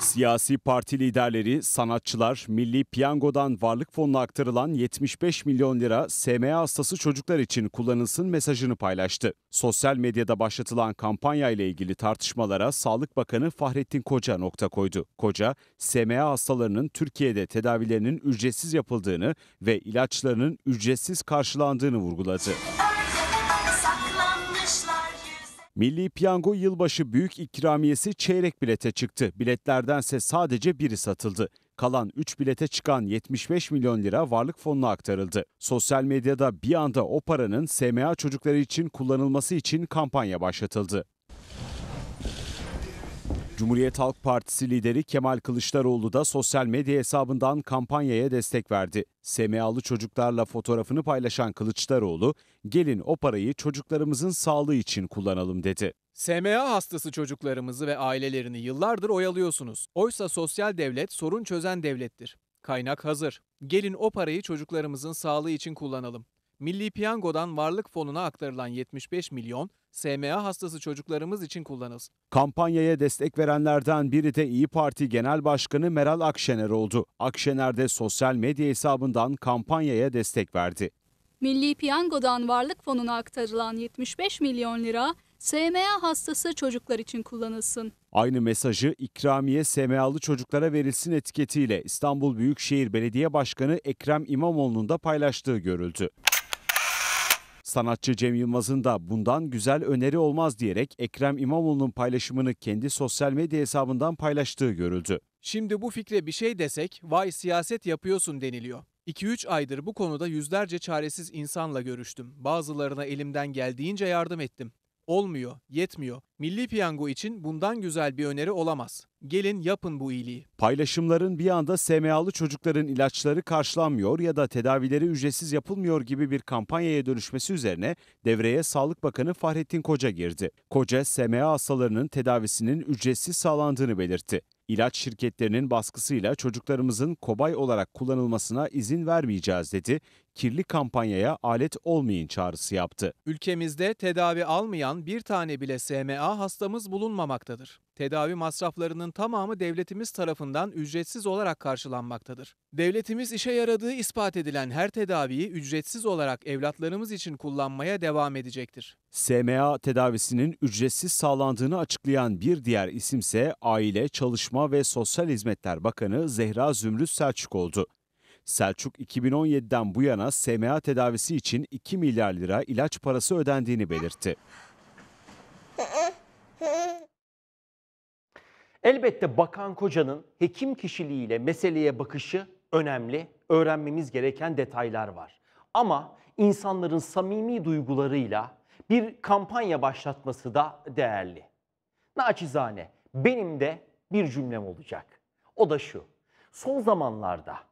Siyasi parti liderleri, sanatçılar, Milli Piyango'dan Varlık Fonu'na aktarılan 75 milyon lira SMA hastası çocuklar için kullanılsın mesajını paylaştı. Sosyal medyada başlatılan kampanya ile ilgili tartışmalara Sağlık Bakanı Fahrettin Koca nokta koydu. Koca, SMA hastalarının Türkiye'de tedavilerinin ücretsiz yapıldığını ve ilaçlarının ücretsiz karşılandığını vurguladı. Milli Piyango yılbaşı büyük ikramiyesi çeyrek bilete çıktı. Biletlerdense sadece biri satıldı. Kalan 3 bilete çıkan 75 milyon lira varlık fonuna aktarıldı. Sosyal medyada bir anda o paranın SMA çocukları için kullanılması için kampanya başlatıldı. Cumhuriyet Halk Partisi lideri Kemal Kılıçdaroğlu da sosyal medya hesabından kampanyaya destek verdi. SMA'lı çocuklarla fotoğrafını paylaşan Kılıçdaroğlu, "Gelin o parayı çocuklarımızın sağlığı için kullanalım." dedi. SMA hastası çocuklarımızı ve ailelerini yıllardır oyalıyorsunuz. Oysa sosyal devlet sorun çözen devlettir. Kaynak hazır. Gelin o parayı çocuklarımızın sağlığı için kullanalım. Milli Piyango'dan Varlık Fonu'na aktarılan 75 milyon SMA hastası çocuklarımız için kullanılsın. Kampanyaya destek verenlerden biri de İyi Parti Genel Başkanı Meral Akşener oldu. Akşener de sosyal medya hesabından kampanyaya destek verdi. Milli Piyango'dan Varlık Fonu'na aktarılan 75 milyon lira SMA hastası çocuklar için kullanılsın. Aynı mesajı ikramiye SMA'lı çocuklara verilsin etiketiyle İstanbul Büyükşehir Belediye Başkanı Ekrem İmamoğlu'nun da paylaştığı görüldü. Sanatçı Cem Yılmaz'ın da bundan güzel öneri olmaz diyerek Ekrem İmamoğlu'nun paylaşımını kendi sosyal medya hesabından paylaştığı görüldü. Şimdi bu fikre bir şey desek vay siyaset yapıyorsun deniliyor. 2-3 aydır bu konuda yüzlerce çaresiz insanla görüştüm. Bazılarına elimden geldiğince yardım ettim. Olmuyor, yetmiyor. Milli piyango için bundan güzel bir öneri olamaz. Gelin yapın bu iyiliği. Paylaşımların bir anda SMA'lı çocukların ilaçları karşılanmıyor ya da tedavileri ücretsiz yapılmıyor gibi bir kampanyaya dönüşmesi üzerine devreye Sağlık Bakanı Fahrettin Koca girdi. Koca SMA hastalarının tedavisinin ücretsiz sağlandığını belirtti. İlaç şirketlerinin baskısıyla çocuklarımızın kobay olarak kullanılmasına izin vermeyeceğiz dedi kirli kampanyaya alet olmayın çağrısı yaptı. Ülkemizde tedavi almayan bir tane bile SMA hastamız bulunmamaktadır. Tedavi masraflarının tamamı devletimiz tarafından ücretsiz olarak karşılanmaktadır. Devletimiz işe yaradığı ispat edilen her tedaviyi ücretsiz olarak evlatlarımız için kullanmaya devam edecektir. SMA tedavisinin ücretsiz sağlandığını açıklayan bir diğer isimse Aile, Çalışma ve Sosyal Hizmetler Bakanı Zehra Zümrüt Selçuk oldu. Selçuk 2017'den bu yana SMA tedavisi için 2 milyar lira ilaç parası ödendiğini belirtti. Elbette Bakan Koca'nın hekim kişiliğiyle meseleye bakışı önemli, öğrenmemiz gereken detaylar var. Ama insanların samimi duygularıyla bir kampanya başlatması da değerli. Naçizane benim de bir cümlem olacak. O da şu. Son zamanlarda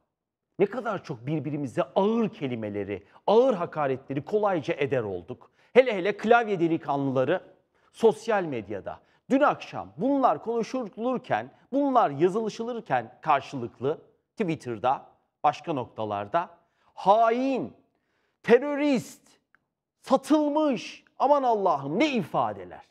ne kadar çok birbirimize ağır kelimeleri, ağır hakaretleri kolayca eder olduk. Hele hele klavye delikanlıları sosyal medyada. Dün akşam bunlar konuşulurken, bunlar yazılışılırken karşılıklı Twitter'da, başka noktalarda hain, terörist, satılmış, aman Allah'ım ne ifadeler.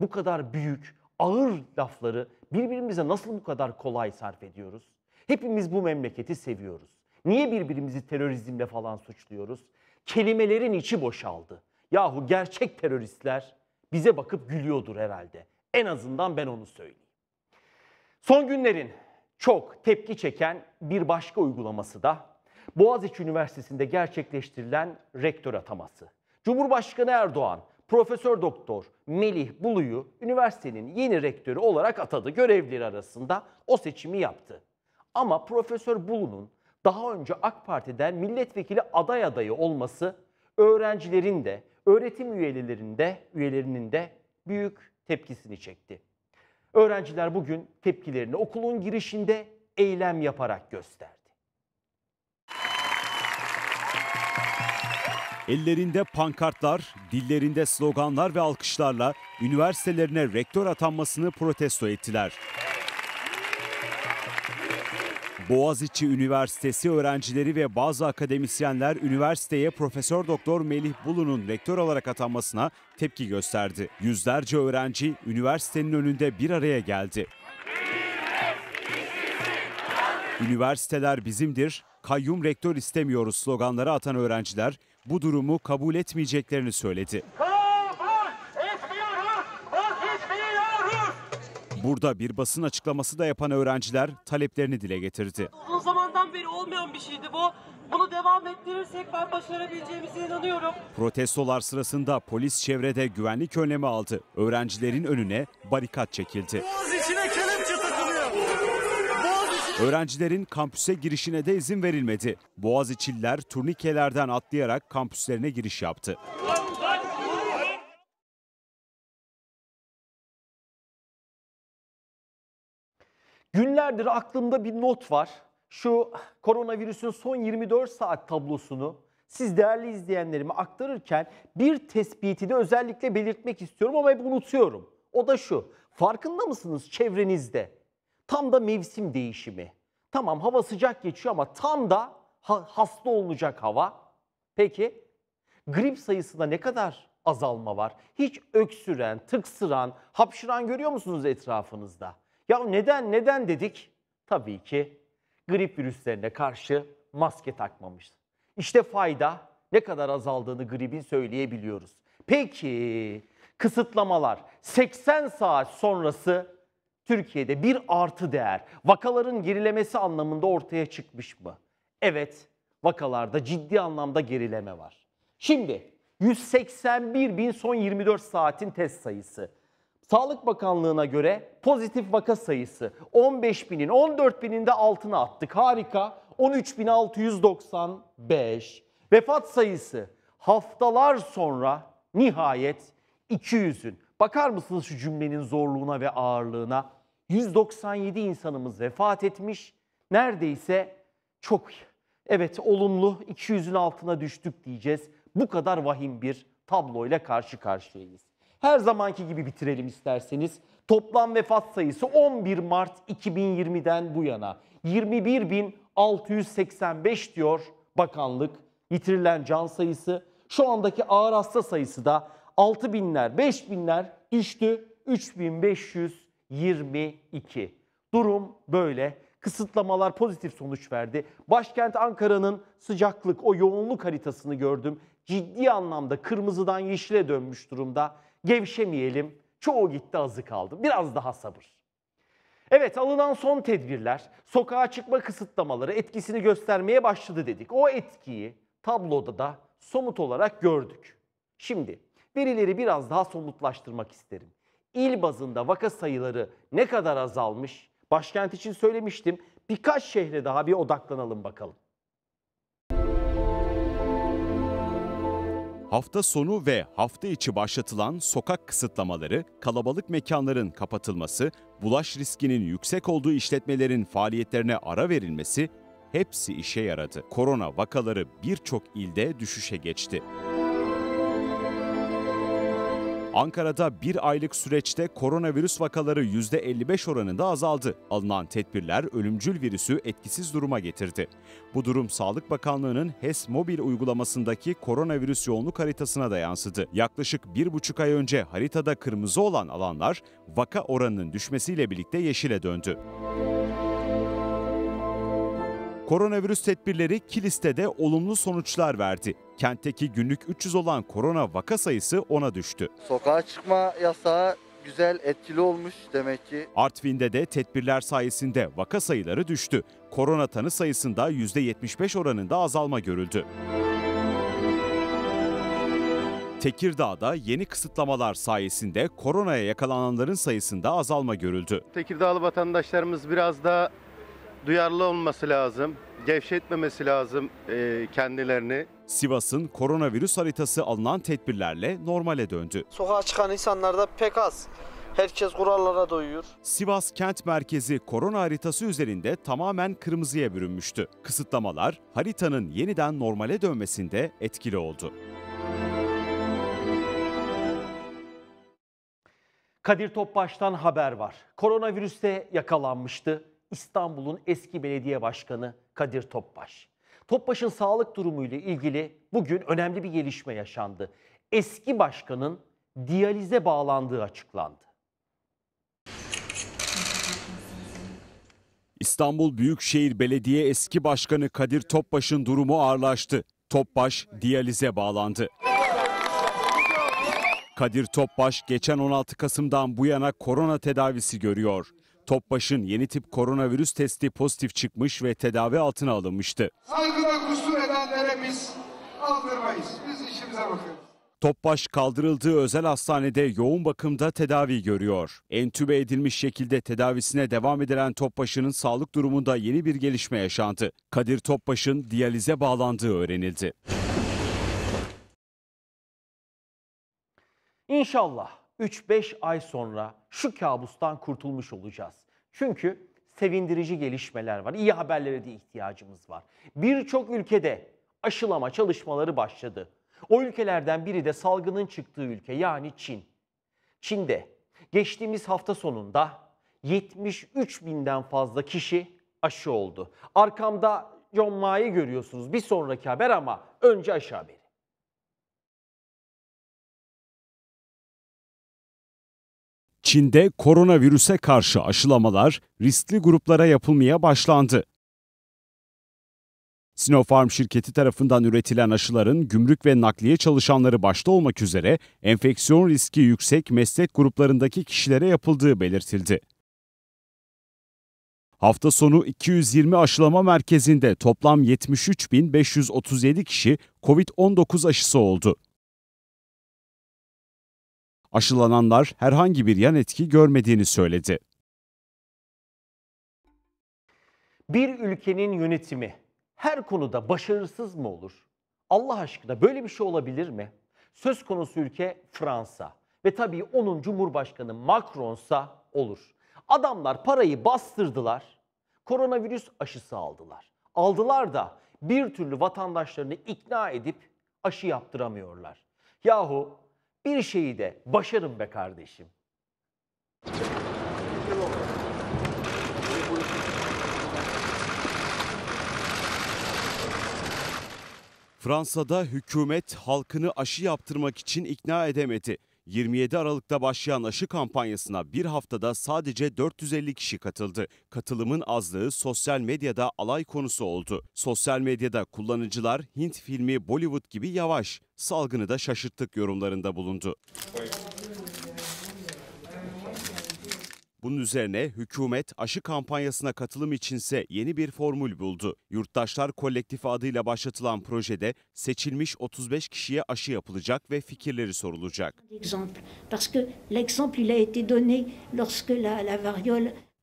Bu kadar büyük, ağır lafları birbirimize nasıl bu kadar kolay sarf ediyoruz? Hepimiz bu memleketi seviyoruz. Niye birbirimizi terörizmle falan suçluyoruz? Kelimelerin içi boşaldı. Yahu gerçek teröristler bize bakıp gülüyordur herhalde. En azından ben onu söyleyeyim. Son günlerin çok tepki çeken bir başka uygulaması da Boğaziçi Üniversitesi'nde gerçekleştirilen rektör ataması. Cumhurbaşkanı Erdoğan Profesör Doktor Melih Bulu'yu üniversitenin yeni rektörü olarak atadı. Görevleri arasında o seçimi yaptı. Ama Profesör Bulu'nun daha önce AK Parti'den milletvekili aday adayı olması öğrencilerin de, öğretim de üyelerinin de büyük tepkisini çekti. Öğrenciler bugün tepkilerini okulun girişinde eylem yaparak gösterdi. Ellerinde pankartlar, dillerinde sloganlar ve alkışlarla üniversitelerine rektör atanmasını protesto ettiler. Boğaziçi Üniversitesi öğrencileri ve bazı akademisyenler üniversiteye Profesör Doktor Melih Bulu'nun rektör olarak atanmasına tepki gösterdi. Yüzlerce öğrenci üniversitenin önünde bir araya geldi. Üniversiteler bizimdir, kayyum rektör istemiyoruz sloganları atan öğrenciler bu durumu kabul etmeyeceklerini söyledi. Burada bir basın açıklaması da yapan öğrenciler taleplerini dile getirdi. Uzun zamandan beri olmayan bir şeydi bu. Bunu devam ettirirsek ben başarabileceğimize inanıyorum. Protestolar sırasında polis çevrede güvenlik önlemi aldı. Öğrencilerin önüne barikat çekildi. Boğaz içine kelepçe takılıyor. Boğaz Öğrencilerin kampüse girişine de izin verilmedi. Boğaz içiller turnikelerden atlayarak kampüslerine giriş yaptı. Günlerdir aklımda bir not var. Şu koronavirüsün son 24 saat tablosunu siz değerli izleyenlerime aktarırken bir tespiti de özellikle belirtmek istiyorum ama hep unutuyorum. O da şu. Farkında mısınız çevrenizde? Tam da mevsim değişimi. Tamam hava sıcak geçiyor ama tam da ha hasta olunacak hava. Peki grip sayısında ne kadar azalma var? Hiç öksüren, tıksıran, hapşıran görüyor musunuz etrafınızda? Ya neden neden dedik? Tabii ki grip virüslerine karşı maske takmamış. İşte fayda ne kadar azaldığını gripin söyleyebiliyoruz. Peki kısıtlamalar 80 saat sonrası Türkiye'de bir artı değer vakaların gerilemesi anlamında ortaya çıkmış mı? Evet vakalarda ciddi anlamda gerileme var. Şimdi 181 bin son 24 saatin test sayısı. Sağlık Bakanlığı'na göre pozitif vaka sayısı 15 binin 14 binin de altına attık. Harika 13.695. Vefat sayısı haftalar sonra nihayet 200'ün. Bakar mısınız şu cümlenin zorluğuna ve ağırlığına? 197 insanımız vefat etmiş. Neredeyse çok evet olumlu 200'ün altına düştük diyeceğiz. Bu kadar vahim bir tabloyla karşı karşıyayız. Her zamanki gibi bitirelim isterseniz. Toplam vefat sayısı 11 Mart 2020'den bu yana 21.685 diyor bakanlık. Yitirilen can sayısı şu andaki ağır hasta sayısı da 6 binler, 5 binler düştü. 3522. Durum böyle. Kısıtlamalar pozitif sonuç verdi. Başkent Ankara'nın sıcaklık, o yoğunluk haritasını gördüm. Ciddi anlamda kırmızıdan yeşile dönmüş durumda gevşemeyelim. Çoğu gitti azı kaldı. Biraz daha sabır. Evet alınan son tedbirler, sokağa çıkma kısıtlamaları etkisini göstermeye başladı dedik. O etkiyi tabloda da somut olarak gördük. Şimdi verileri biraz daha somutlaştırmak isterim. İl bazında vaka sayıları ne kadar azalmış? Başkent için söylemiştim. Birkaç şehre daha bir odaklanalım bakalım. Hafta sonu ve hafta içi başlatılan sokak kısıtlamaları, kalabalık mekanların kapatılması, bulaş riskinin yüksek olduğu işletmelerin faaliyetlerine ara verilmesi hepsi işe yaradı. Korona vakaları birçok ilde düşüşe geçti. Ankara'da bir aylık süreçte koronavirüs vakaları %55 oranında azaldı. Alınan tedbirler ölümcül virüsü etkisiz duruma getirdi. Bu durum Sağlık Bakanlığı'nın HES mobil uygulamasındaki koronavirüs yoğunluk haritasına da yansıdı. Yaklaşık bir buçuk ay önce haritada kırmızı olan alanlar vaka oranının düşmesiyle birlikte yeşile döndü. Koronavirüs tedbirleri Kilis'te de olumlu sonuçlar verdi. Kentteki günlük 300 olan korona vaka sayısı 10'a düştü. Sokağa çıkma yasağı güzel etkili olmuş demek ki. Artvin'de de tedbirler sayesinde vaka sayıları düştü. Korona tanı sayısında %75 oranında azalma görüldü. Tekirdağ'da yeni kısıtlamalar sayesinde koronaya yakalananların sayısında azalma görüldü. Tekirdağlı vatandaşlarımız biraz daha duyarlı olması lazım gevşetmemesi lazım e, kendilerini. Sivas'ın koronavirüs haritası alınan tedbirlerle normale döndü. Sokağa çıkan insanlar da pek az. Herkes kurallara doyuyor. Sivas kent merkezi korona haritası üzerinde tamamen kırmızıya bürünmüştü. Kısıtlamalar haritanın yeniden normale dönmesinde etkili oldu. Kadir Topbaş'tan haber var. Koronavirüste yakalanmıştı. İstanbul'un eski belediye başkanı Kadir Topbaş. Topbaş'ın sağlık durumuyla ilgili bugün önemli bir gelişme yaşandı. Eski başkanın diyalize bağlandığı açıklandı. İstanbul Büyükşehir Belediye eski başkanı Kadir Topbaş'ın durumu ağırlaştı. Topbaş diyalize bağlandı. Kadir Topbaş geçen 16 Kasım'dan bu yana korona tedavisi görüyor. Topbaş'ın yeni tip koronavirüs testi pozitif çıkmış ve tedavi altına alınmıştı. Saygıda kusur edenlere biz aldırmayız. Biz işimize bakıyoruz. Topbaş kaldırıldığı özel hastanede yoğun bakımda tedavi görüyor. Entübe edilmiş şekilde tedavisine devam edilen Topbaş'ın sağlık durumunda yeni bir gelişme yaşandı. Kadir Topbaş'ın diyalize bağlandığı öğrenildi. İnşallah 3-5 ay sonra şu kabustan kurtulmuş olacağız. Çünkü sevindirici gelişmeler var. İyi haberlere de ihtiyacımız var. Birçok ülkede aşılama çalışmaları başladı. O ülkelerden biri de salgının çıktığı ülke yani Çin. Çin'de geçtiğimiz hafta sonunda 73 binden fazla kişi aşı oldu. Arkamda John Ma'yı görüyorsunuz bir sonraki haber ama önce aşı haberi. Çin'de koronavirüse karşı aşılamalar riskli gruplara yapılmaya başlandı. Sinopharm şirketi tarafından üretilen aşıların gümrük ve nakliye çalışanları başta olmak üzere enfeksiyon riski yüksek meslek gruplarındaki kişilere yapıldığı belirtildi. Hafta sonu 220 aşılama merkezinde toplam 73.537 kişi COVID-19 aşısı oldu. Aşılananlar herhangi bir yan etki görmediğini söyledi. Bir ülkenin yönetimi her konuda başarısız mı olur? Allah aşkına böyle bir şey olabilir mi? Söz konusu ülke Fransa ve tabii onun Cumhurbaşkanı Macron'sa olur. Adamlar parayı bastırdılar, koronavirüs aşısı aldılar. Aldılar da bir türlü vatandaşlarını ikna edip aşı yaptıramıyorlar. Yahu bir şeyi de başarın be kardeşim. Fransa'da hükümet halkını aşı yaptırmak için ikna edemedi. 27 Aralık'ta başlayan aşı kampanyasına bir haftada sadece 450 kişi katıldı. Katılımın azlığı sosyal medyada alay konusu oldu. Sosyal medyada kullanıcılar Hint filmi Bollywood gibi yavaş, salgını da şaşırttık yorumlarında bulundu. Bunun üzerine hükümet aşı kampanyasına katılım içinse yeni bir formül buldu. Yurttaşlar Kolektifi adıyla başlatılan projede seçilmiş 35 kişiye aşı yapılacak ve fikirleri sorulacak.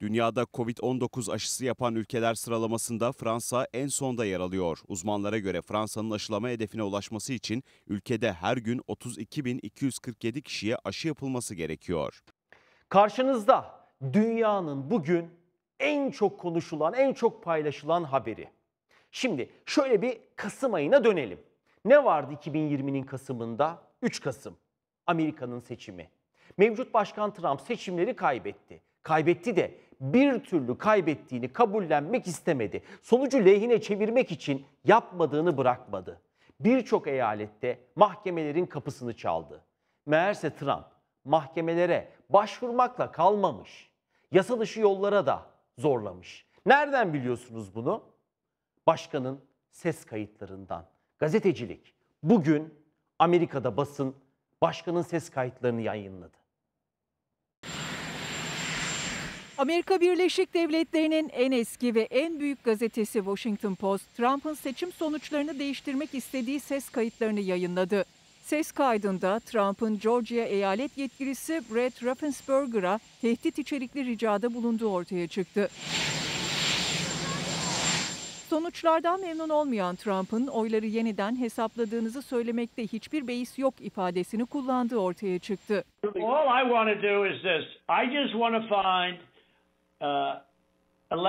Dünyada Covid-19 aşısı yapan ülkeler sıralamasında Fransa en sonda yer alıyor. Uzmanlara göre Fransa'nın aşılama hedefine ulaşması için ülkede her gün 32.247 kişiye aşı yapılması gerekiyor. Karşınızda dünyanın bugün en çok konuşulan, en çok paylaşılan haberi. Şimdi şöyle bir Kasım ayına dönelim. Ne vardı 2020'nin Kasım'ında? 3 Kasım. Amerika'nın seçimi. Mevcut Başkan Trump seçimleri kaybetti. Kaybetti de bir türlü kaybettiğini kabullenmek istemedi. Sonucu lehine çevirmek için yapmadığını bırakmadı. Birçok eyalette mahkemelerin kapısını çaldı. Meğerse Trump mahkemelere başvurmakla kalmamış. Yasa dışı yollara da zorlamış. Nereden biliyorsunuz bunu? Başkanın ses kayıtlarından. Gazetecilik bugün Amerika'da basın başkanın ses kayıtlarını yayınladı. Amerika Birleşik Devletleri'nin en eski ve en büyük gazetesi Washington Post, Trump'ın seçim sonuçlarını değiştirmek istediği ses kayıtlarını yayınladı. Ses kaydında Trump'ın Georgia eyalet yetkilisi Brett Raffensperger'a tehdit içerikli ricada bulunduğu ortaya çıktı. Sonuçlardan memnun olmayan Trump'ın oyları yeniden hesapladığınızı söylemekte hiçbir beis yok ifadesini kullandığı ortaya çıktı. All I want to do is this. I just want to find uh,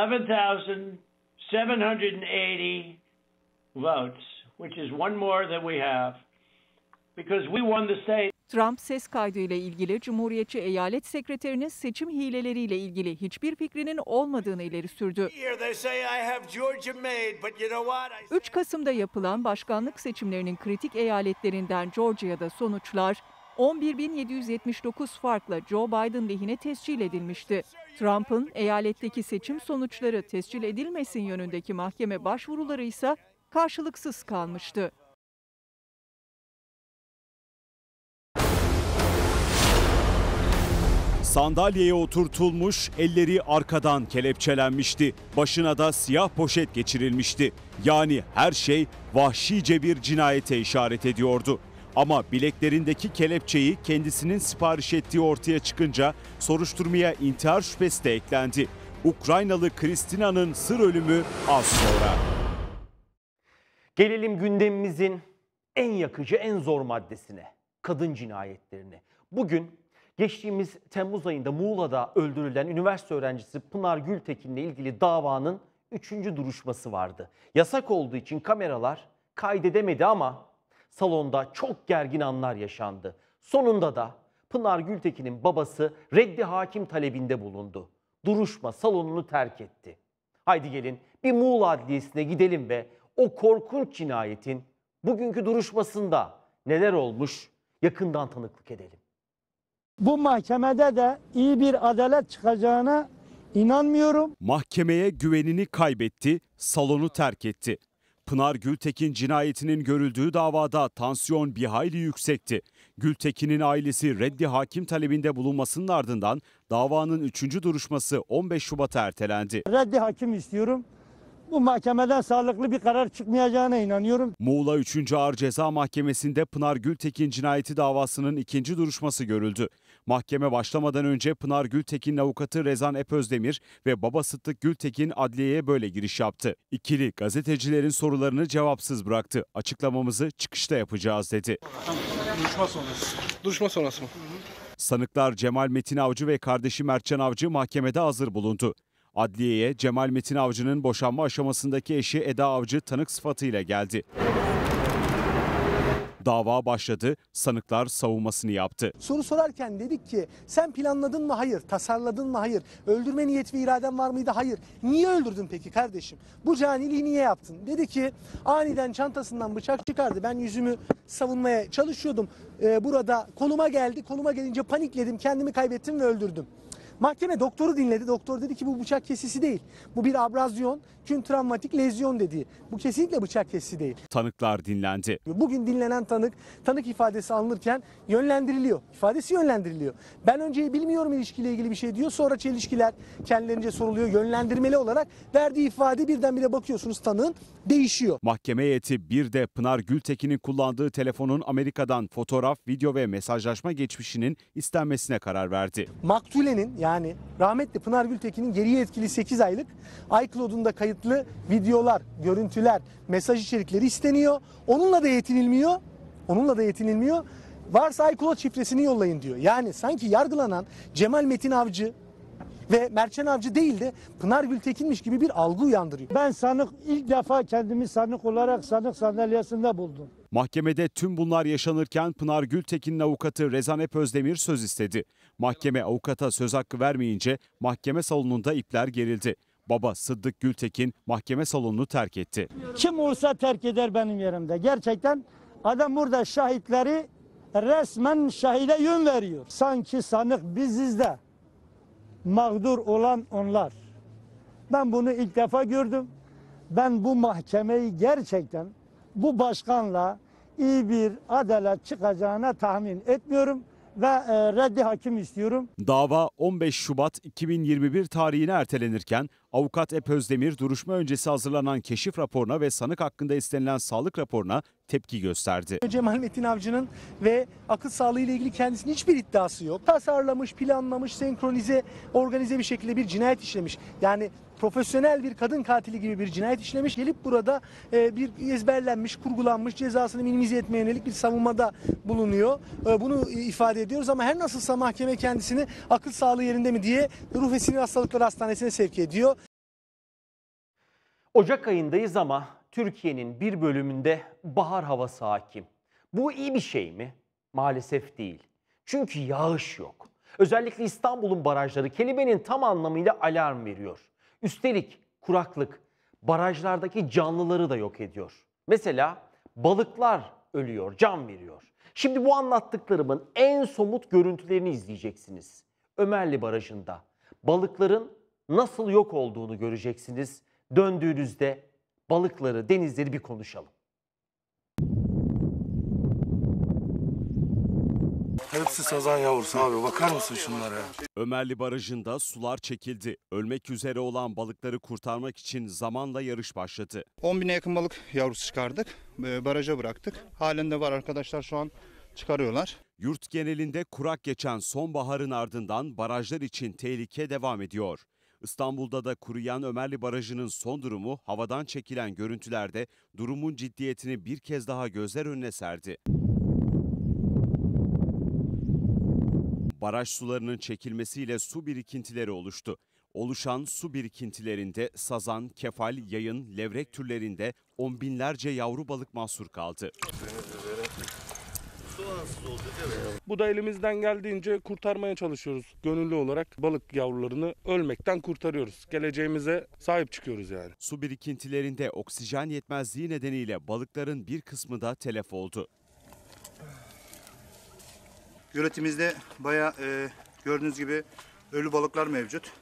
11,780 votes, which is one more that we have. Trump ses kaydı ile ilgili Cumhuriyetçi eyalet sekreterinin seçim hileleriyle ilgili hiçbir fikrinin olmadığını ileri sürdü. 3 Kasım'da yapılan başkanlık seçimlerinin kritik eyaletlerinden Georgia'da sonuçlar 11.779 farkla Joe Biden lehine tescil edilmişti. Trump'ın eyaletteki seçim sonuçları tescil edilmesin yönündeki mahkeme başvuruları ise karşılıksız kalmıştı. Sandalyeye oturtulmuş, elleri arkadan kelepçelenmişti. Başına da siyah poşet geçirilmişti. Yani her şey vahşice bir cinayete işaret ediyordu. Ama bileklerindeki kelepçeyi kendisinin sipariş ettiği ortaya çıkınca soruşturmaya intihar şüphesi de eklendi. Ukraynalı Kristina'nın sır ölümü az sonra. Gelelim gündemimizin en yakıcı, en zor maddesine, kadın cinayetlerine. Bugün geçtiğimiz Temmuz ayında Muğla'da öldürülen üniversite öğrencisi Pınar Gültekin'le ilgili davanın 3. duruşması vardı. Yasak olduğu için kameralar kaydedemedi ama salonda çok gergin anlar yaşandı. Sonunda da Pınar Gültekin'in babası reddi hakim talebinde bulundu. Duruşma salonunu terk etti. Haydi gelin bir Muğla Adliyesi'ne gidelim ve o korkunç cinayetin bugünkü duruşmasında neler olmuş yakından tanıklık edelim. Bu mahkemede de iyi bir adalet çıkacağına inanmıyorum. Mahkemeye güvenini kaybetti, salonu terk etti. Pınar Gültekin cinayetinin görüldüğü davada tansiyon bir hayli yüksekti. Gültekin'in ailesi reddi hakim talebinde bulunmasının ardından davanın 3. duruşması 15 Şubat'a ertelendi. Reddi hakim istiyorum. Bu mahkemeden sağlıklı bir karar çıkmayacağına inanıyorum. Muğla 3. Ağır Ceza Mahkemesi'nde Pınar Gültekin cinayeti davasının ikinci duruşması görüldü. Mahkeme başlamadan önce Pınar Gültekin'in avukatı Rezan Epözdemir ve baba Sıddık Gültekin adliyeye böyle giriş yaptı. İkili gazetecilerin sorularını cevapsız bıraktı. Açıklamamızı çıkışta yapacağız dedi. Tamam. Duruşma sonrası. Duruşma sonrası mı? Sanıklar Cemal Metin Avcı ve kardeşi Mertcan Avcı mahkemede hazır bulundu. Adliyeye Cemal Metin Avcı'nın boşanma aşamasındaki eşi Eda Avcı tanık sıfatıyla geldi. Dava başladı, sanıklar savunmasını yaptı. Soru sorarken dedik ki sen planladın mı? Hayır. Tasarladın mı? Hayır. Öldürme niyet ve iraden var mıydı? Hayır. Niye öldürdün peki kardeşim? Bu caniliği niye yaptın? Dedi ki aniden çantasından bıçak çıkardı. Ben yüzümü savunmaya çalışıyordum. Ee, burada koluma geldi. Koluma gelince panikledim. Kendimi kaybettim ve öldürdüm. Mahkeme doktoru dinledi. Doktor dedi ki bu bıçak kesisi değil. Bu bir abrazyon, tüm travmatik lezyon dedi. Bu kesinlikle bıçak kesisi değil. Tanıklar dinlendi. Bugün dinlenen tanık, tanık ifadesi alınırken yönlendiriliyor. İfadesi yönlendiriliyor. Ben önceyi bilmiyorum ilişkiyle ilgili bir şey diyor. Sonra çelişkiler kendilerince soruluyor. Yönlendirmeli olarak verdiği ifade birdenbire bakıyorsunuz tanığın değişiyor. Mahkeme heyeti bir de Pınar Gültekin'in kullandığı telefonun Amerika'dan fotoğraf, video ve mesajlaşma geçmişinin istenmesine karar verdi. Maktulenin yani yani rahmetli Pınar Gültekin'in geriye etkili 8 aylık iCloud'unda kayıtlı videolar, görüntüler, mesaj içerikleri isteniyor. Onunla da yetinilmiyor. Onunla da yetinilmiyor. Varsa iCloud şifresini yollayın diyor. Yani sanki yargılanan Cemal Metin Avcı ve Merçen Avcı değil de Pınar Gültekin'miş gibi bir algı uyandırıyor. Ben sanık ilk defa kendimi sanık olarak sanık sandalyesinde buldum. Mahkemede tüm bunlar yaşanırken Pınar Gültekin'in avukatı Rezanep Özdemir söz istedi. Mahkeme avukata söz hakkı vermeyince mahkeme salonunda ipler gerildi. Baba Sıddık Gültekin mahkeme salonunu terk etti. Kim olsa terk eder benim yerimde. Gerçekten adam burada şahitleri resmen şahide yön veriyor. Sanki sanık biziz de mağdur olan onlar. Ben bunu ilk defa gördüm. Ben bu mahkemeyi gerçekten bu başkanla iyi bir adalet çıkacağına tahmin etmiyorum ve e, reddi hakim istiyorum. Dava 15 Şubat 2021 tarihine ertelenirken avukat Ep Özdemir duruşma öncesi hazırlanan keşif raporuna ve sanık hakkında istenilen sağlık raporuna tepki gösterdi. Cemal Metin Avcı'nın ve akıl sağlığı ile ilgili kendisinin hiçbir iddiası yok. Tasarlamış, planlamış, senkronize, organize bir şekilde bir cinayet işlemiş. Yani profesyonel bir kadın katili gibi bir cinayet işlemiş. Gelip burada e, bir ezberlenmiş, kurgulanmış, cezasını minimize etmeye yönelik bir savunmada bulunuyor. E, bunu ifade ediyoruz ama her nasılsa mahkeme kendisini akıl sağlığı yerinde mi diye ruh ve sinir hastalıkları hastanesine sevk ediyor. Ocak ayındayız ama Türkiye'nin bir bölümünde bahar havası hakim. Bu iyi bir şey mi? Maalesef değil. Çünkü yağış yok. Özellikle İstanbul'un barajları kelimenin tam anlamıyla alarm veriyor. Üstelik kuraklık barajlardaki canlıları da yok ediyor. Mesela balıklar ölüyor, can veriyor. Şimdi bu anlattıklarımın en somut görüntülerini izleyeceksiniz. Ömerli Barajı'nda balıkların nasıl yok olduğunu göreceksiniz. Döndüğünüzde balıkları, denizleri bir konuşalım. Hepsi sazan yavrusu abi bakar mısın şunlara? Ömerli Barajı'nda sular çekildi. Ölmek üzere olan balıkları kurtarmak için zamanla yarış başladı. 10 bine yakın balık yavrusu çıkardık. Ee, baraja bıraktık. Halinde var arkadaşlar şu an çıkarıyorlar. Yurt genelinde kurak geçen sonbaharın ardından barajlar için tehlike devam ediyor. İstanbul'da da kuruyan Ömerli Barajı'nın son durumu havadan çekilen görüntülerde durumun ciddiyetini bir kez daha gözler önüne serdi. Baraj sularının çekilmesiyle su birikintileri oluştu. Oluşan su birikintilerinde sazan, kefal, yayın, levrek türlerinde on binlerce yavru balık mahsur kaldı. Bu da elimizden geldiğince kurtarmaya çalışıyoruz. Gönüllü olarak balık yavrularını ölmekten kurtarıyoruz. Geleceğimize sahip çıkıyoruz yani. Su birikintilerinde oksijen yetmezliği nedeniyle balıkların bir kısmı da telef oldu. Göletimizde baya e, gördüğünüz gibi ölü balıklar mevcut.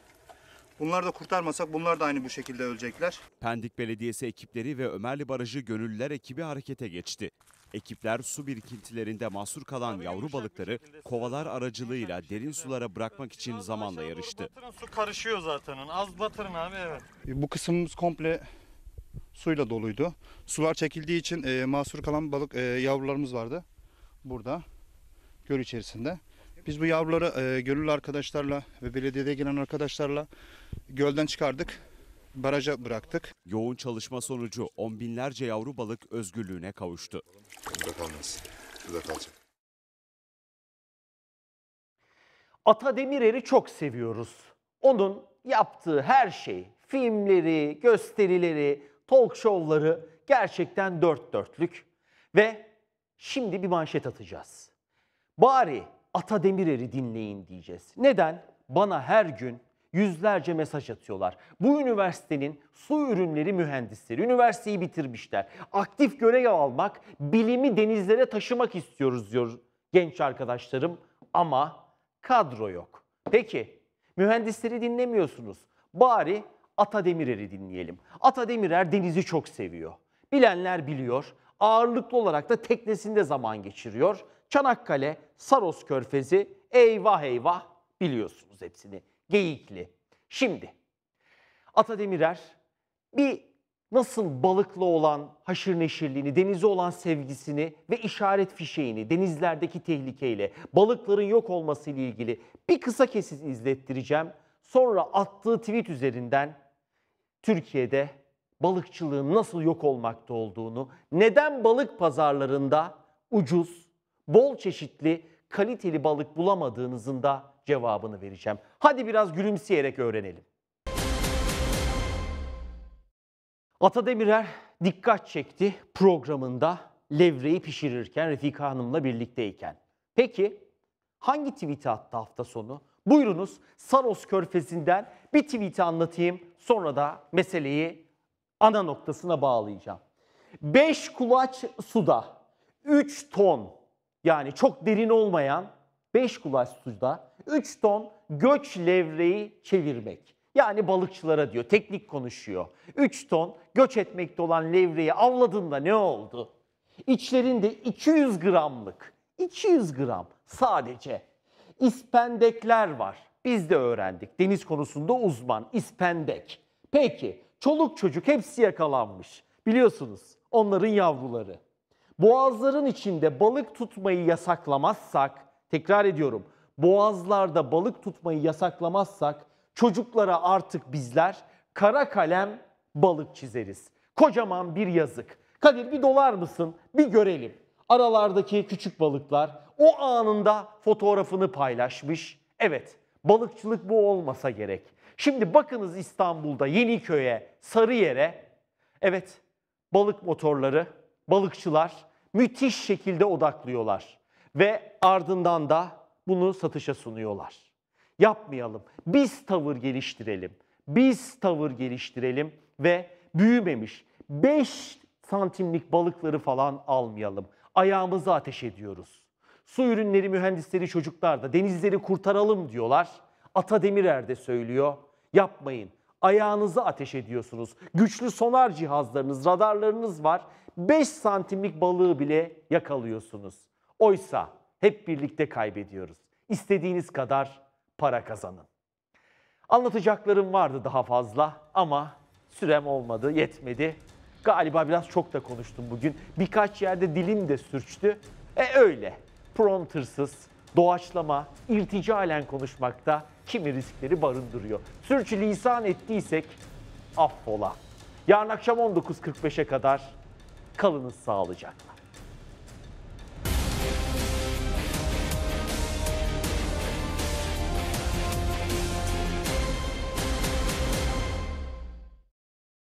Bunlar da kurtarmasak bunlar da aynı bu şekilde ölecekler. Pendik Belediyesi ekipleri ve Ömerli Barajı Gönüllüler ekibi harekete geçti. Ekipler su birikintilerinde mahsur kalan yavru balıkları kovalar aracılığıyla derin sulara bırakmak için zamanla yarıştı. Su karışıyor zaten. Az batırın abi evet. Bu kısmımız komple suyla doluydu. Sular çekildiği için e, mahsur kalan balık e, yavrularımız vardı burada göl içerisinde. Biz bu yavruları e, gönüllü arkadaşlarla ve belediyede gelen arkadaşlarla gölden çıkardık, baraja bıraktık. Yoğun çalışma sonucu on binlerce yavru balık özgürlüğüne kavuştu. Burada kalmaz. Burada kalacak. Ata Demirer'i çok seviyoruz. Onun yaptığı her şey, filmleri, gösterileri, talk show'ları gerçekten dört dörtlük. Ve şimdi bir manşet atacağız. Bari Ata Demirer'i dinleyin diyeceğiz. Neden? Bana her gün yüzlerce mesaj atıyorlar. Bu üniversitenin su ürünleri mühendisleri, üniversiteyi bitirmişler. Aktif görev almak, bilimi denizlere taşımak istiyoruz diyor genç arkadaşlarım ama kadro yok. Peki mühendisleri dinlemiyorsunuz. Bari Ata Demirer'i dinleyelim. Ata Demirer denizi çok seviyor. Bilenler biliyor. Ağırlıklı olarak da teknesinde zaman geçiriyor Çanakkale, Saros Körfezi, eyvah eyvah biliyorsunuz hepsini. Geyikli. Şimdi Atademirer bir nasıl balıklı olan haşır neşirliğini, denize olan sevgisini ve işaret fişeğini denizlerdeki tehlikeyle, balıkların yok olması ile ilgili bir kısa kesit izlettireceğim. Sonra attığı tweet üzerinden Türkiye'de balıkçılığın nasıl yok olmakta olduğunu, neden balık pazarlarında ucuz, bol çeşitli kaliteli balık bulamadığınızın da cevabını vereceğim. Hadi biraz gülümseyerek öğrenelim. Ata Demirer dikkat çekti programında levreyi pişirirken Refika Hanım'la birlikteyken. Peki hangi tweet'i attı hafta sonu? Buyurunuz Saros Körfezi'nden bir tweet'i anlatayım. Sonra da meseleyi ana noktasına bağlayacağım. 5 kulaç suda 3 ton yani çok derin olmayan 5 kulaç suda 3 ton göç levreyi çevirmek. Yani balıkçılara diyor, teknik konuşuyor. 3 ton göç etmekte olan levreyi avladığında ne oldu? İçlerinde 200 gramlık, 200 gram sadece ispendekler var. Biz de öğrendik. Deniz konusunda uzman, ispendek. Peki, çoluk çocuk hepsi yakalanmış. Biliyorsunuz onların yavruları. Boğazların içinde balık tutmayı yasaklamazsak, tekrar ediyorum, boğazlarda balık tutmayı yasaklamazsak çocuklara artık bizler kara kalem balık çizeriz. Kocaman bir yazık. Kadir bir dolar mısın? Bir görelim. Aralardaki küçük balıklar o anında fotoğrafını paylaşmış. Evet, balıkçılık bu olmasa gerek. Şimdi bakınız İstanbul'da Yeniköy'e, Sarıyer'e. Evet, balık motorları balıkçılar müthiş şekilde odaklıyorlar ve ardından da bunu satışa sunuyorlar. Yapmayalım. Biz tavır geliştirelim. Biz tavır geliştirelim ve büyümemiş 5 santimlik balıkları falan almayalım. Ayağımızı ateş ediyoruz. Su ürünleri mühendisleri çocuklar da denizleri kurtaralım diyorlar. Ata Demirer de söylüyor. Yapmayın. Ayağınızı ateş ediyorsunuz. Güçlü sonar cihazlarınız, radarlarınız var. 5 santimlik balığı bile yakalıyorsunuz. Oysa hep birlikte kaybediyoruz. İstediğiniz kadar para kazanın. Anlatacaklarım vardı daha fazla ama sürem olmadı, yetmedi. Galiba biraz çok da konuştum bugün. Birkaç yerde dilim de sürçtü. E öyle. Promptersız, doğaçlama, irticalen konuşmakta kimi riskleri barındırıyor. Sürçülisan ettiysek affola. Yarın akşam 19.45'e kadar kalınız sağlıcakla.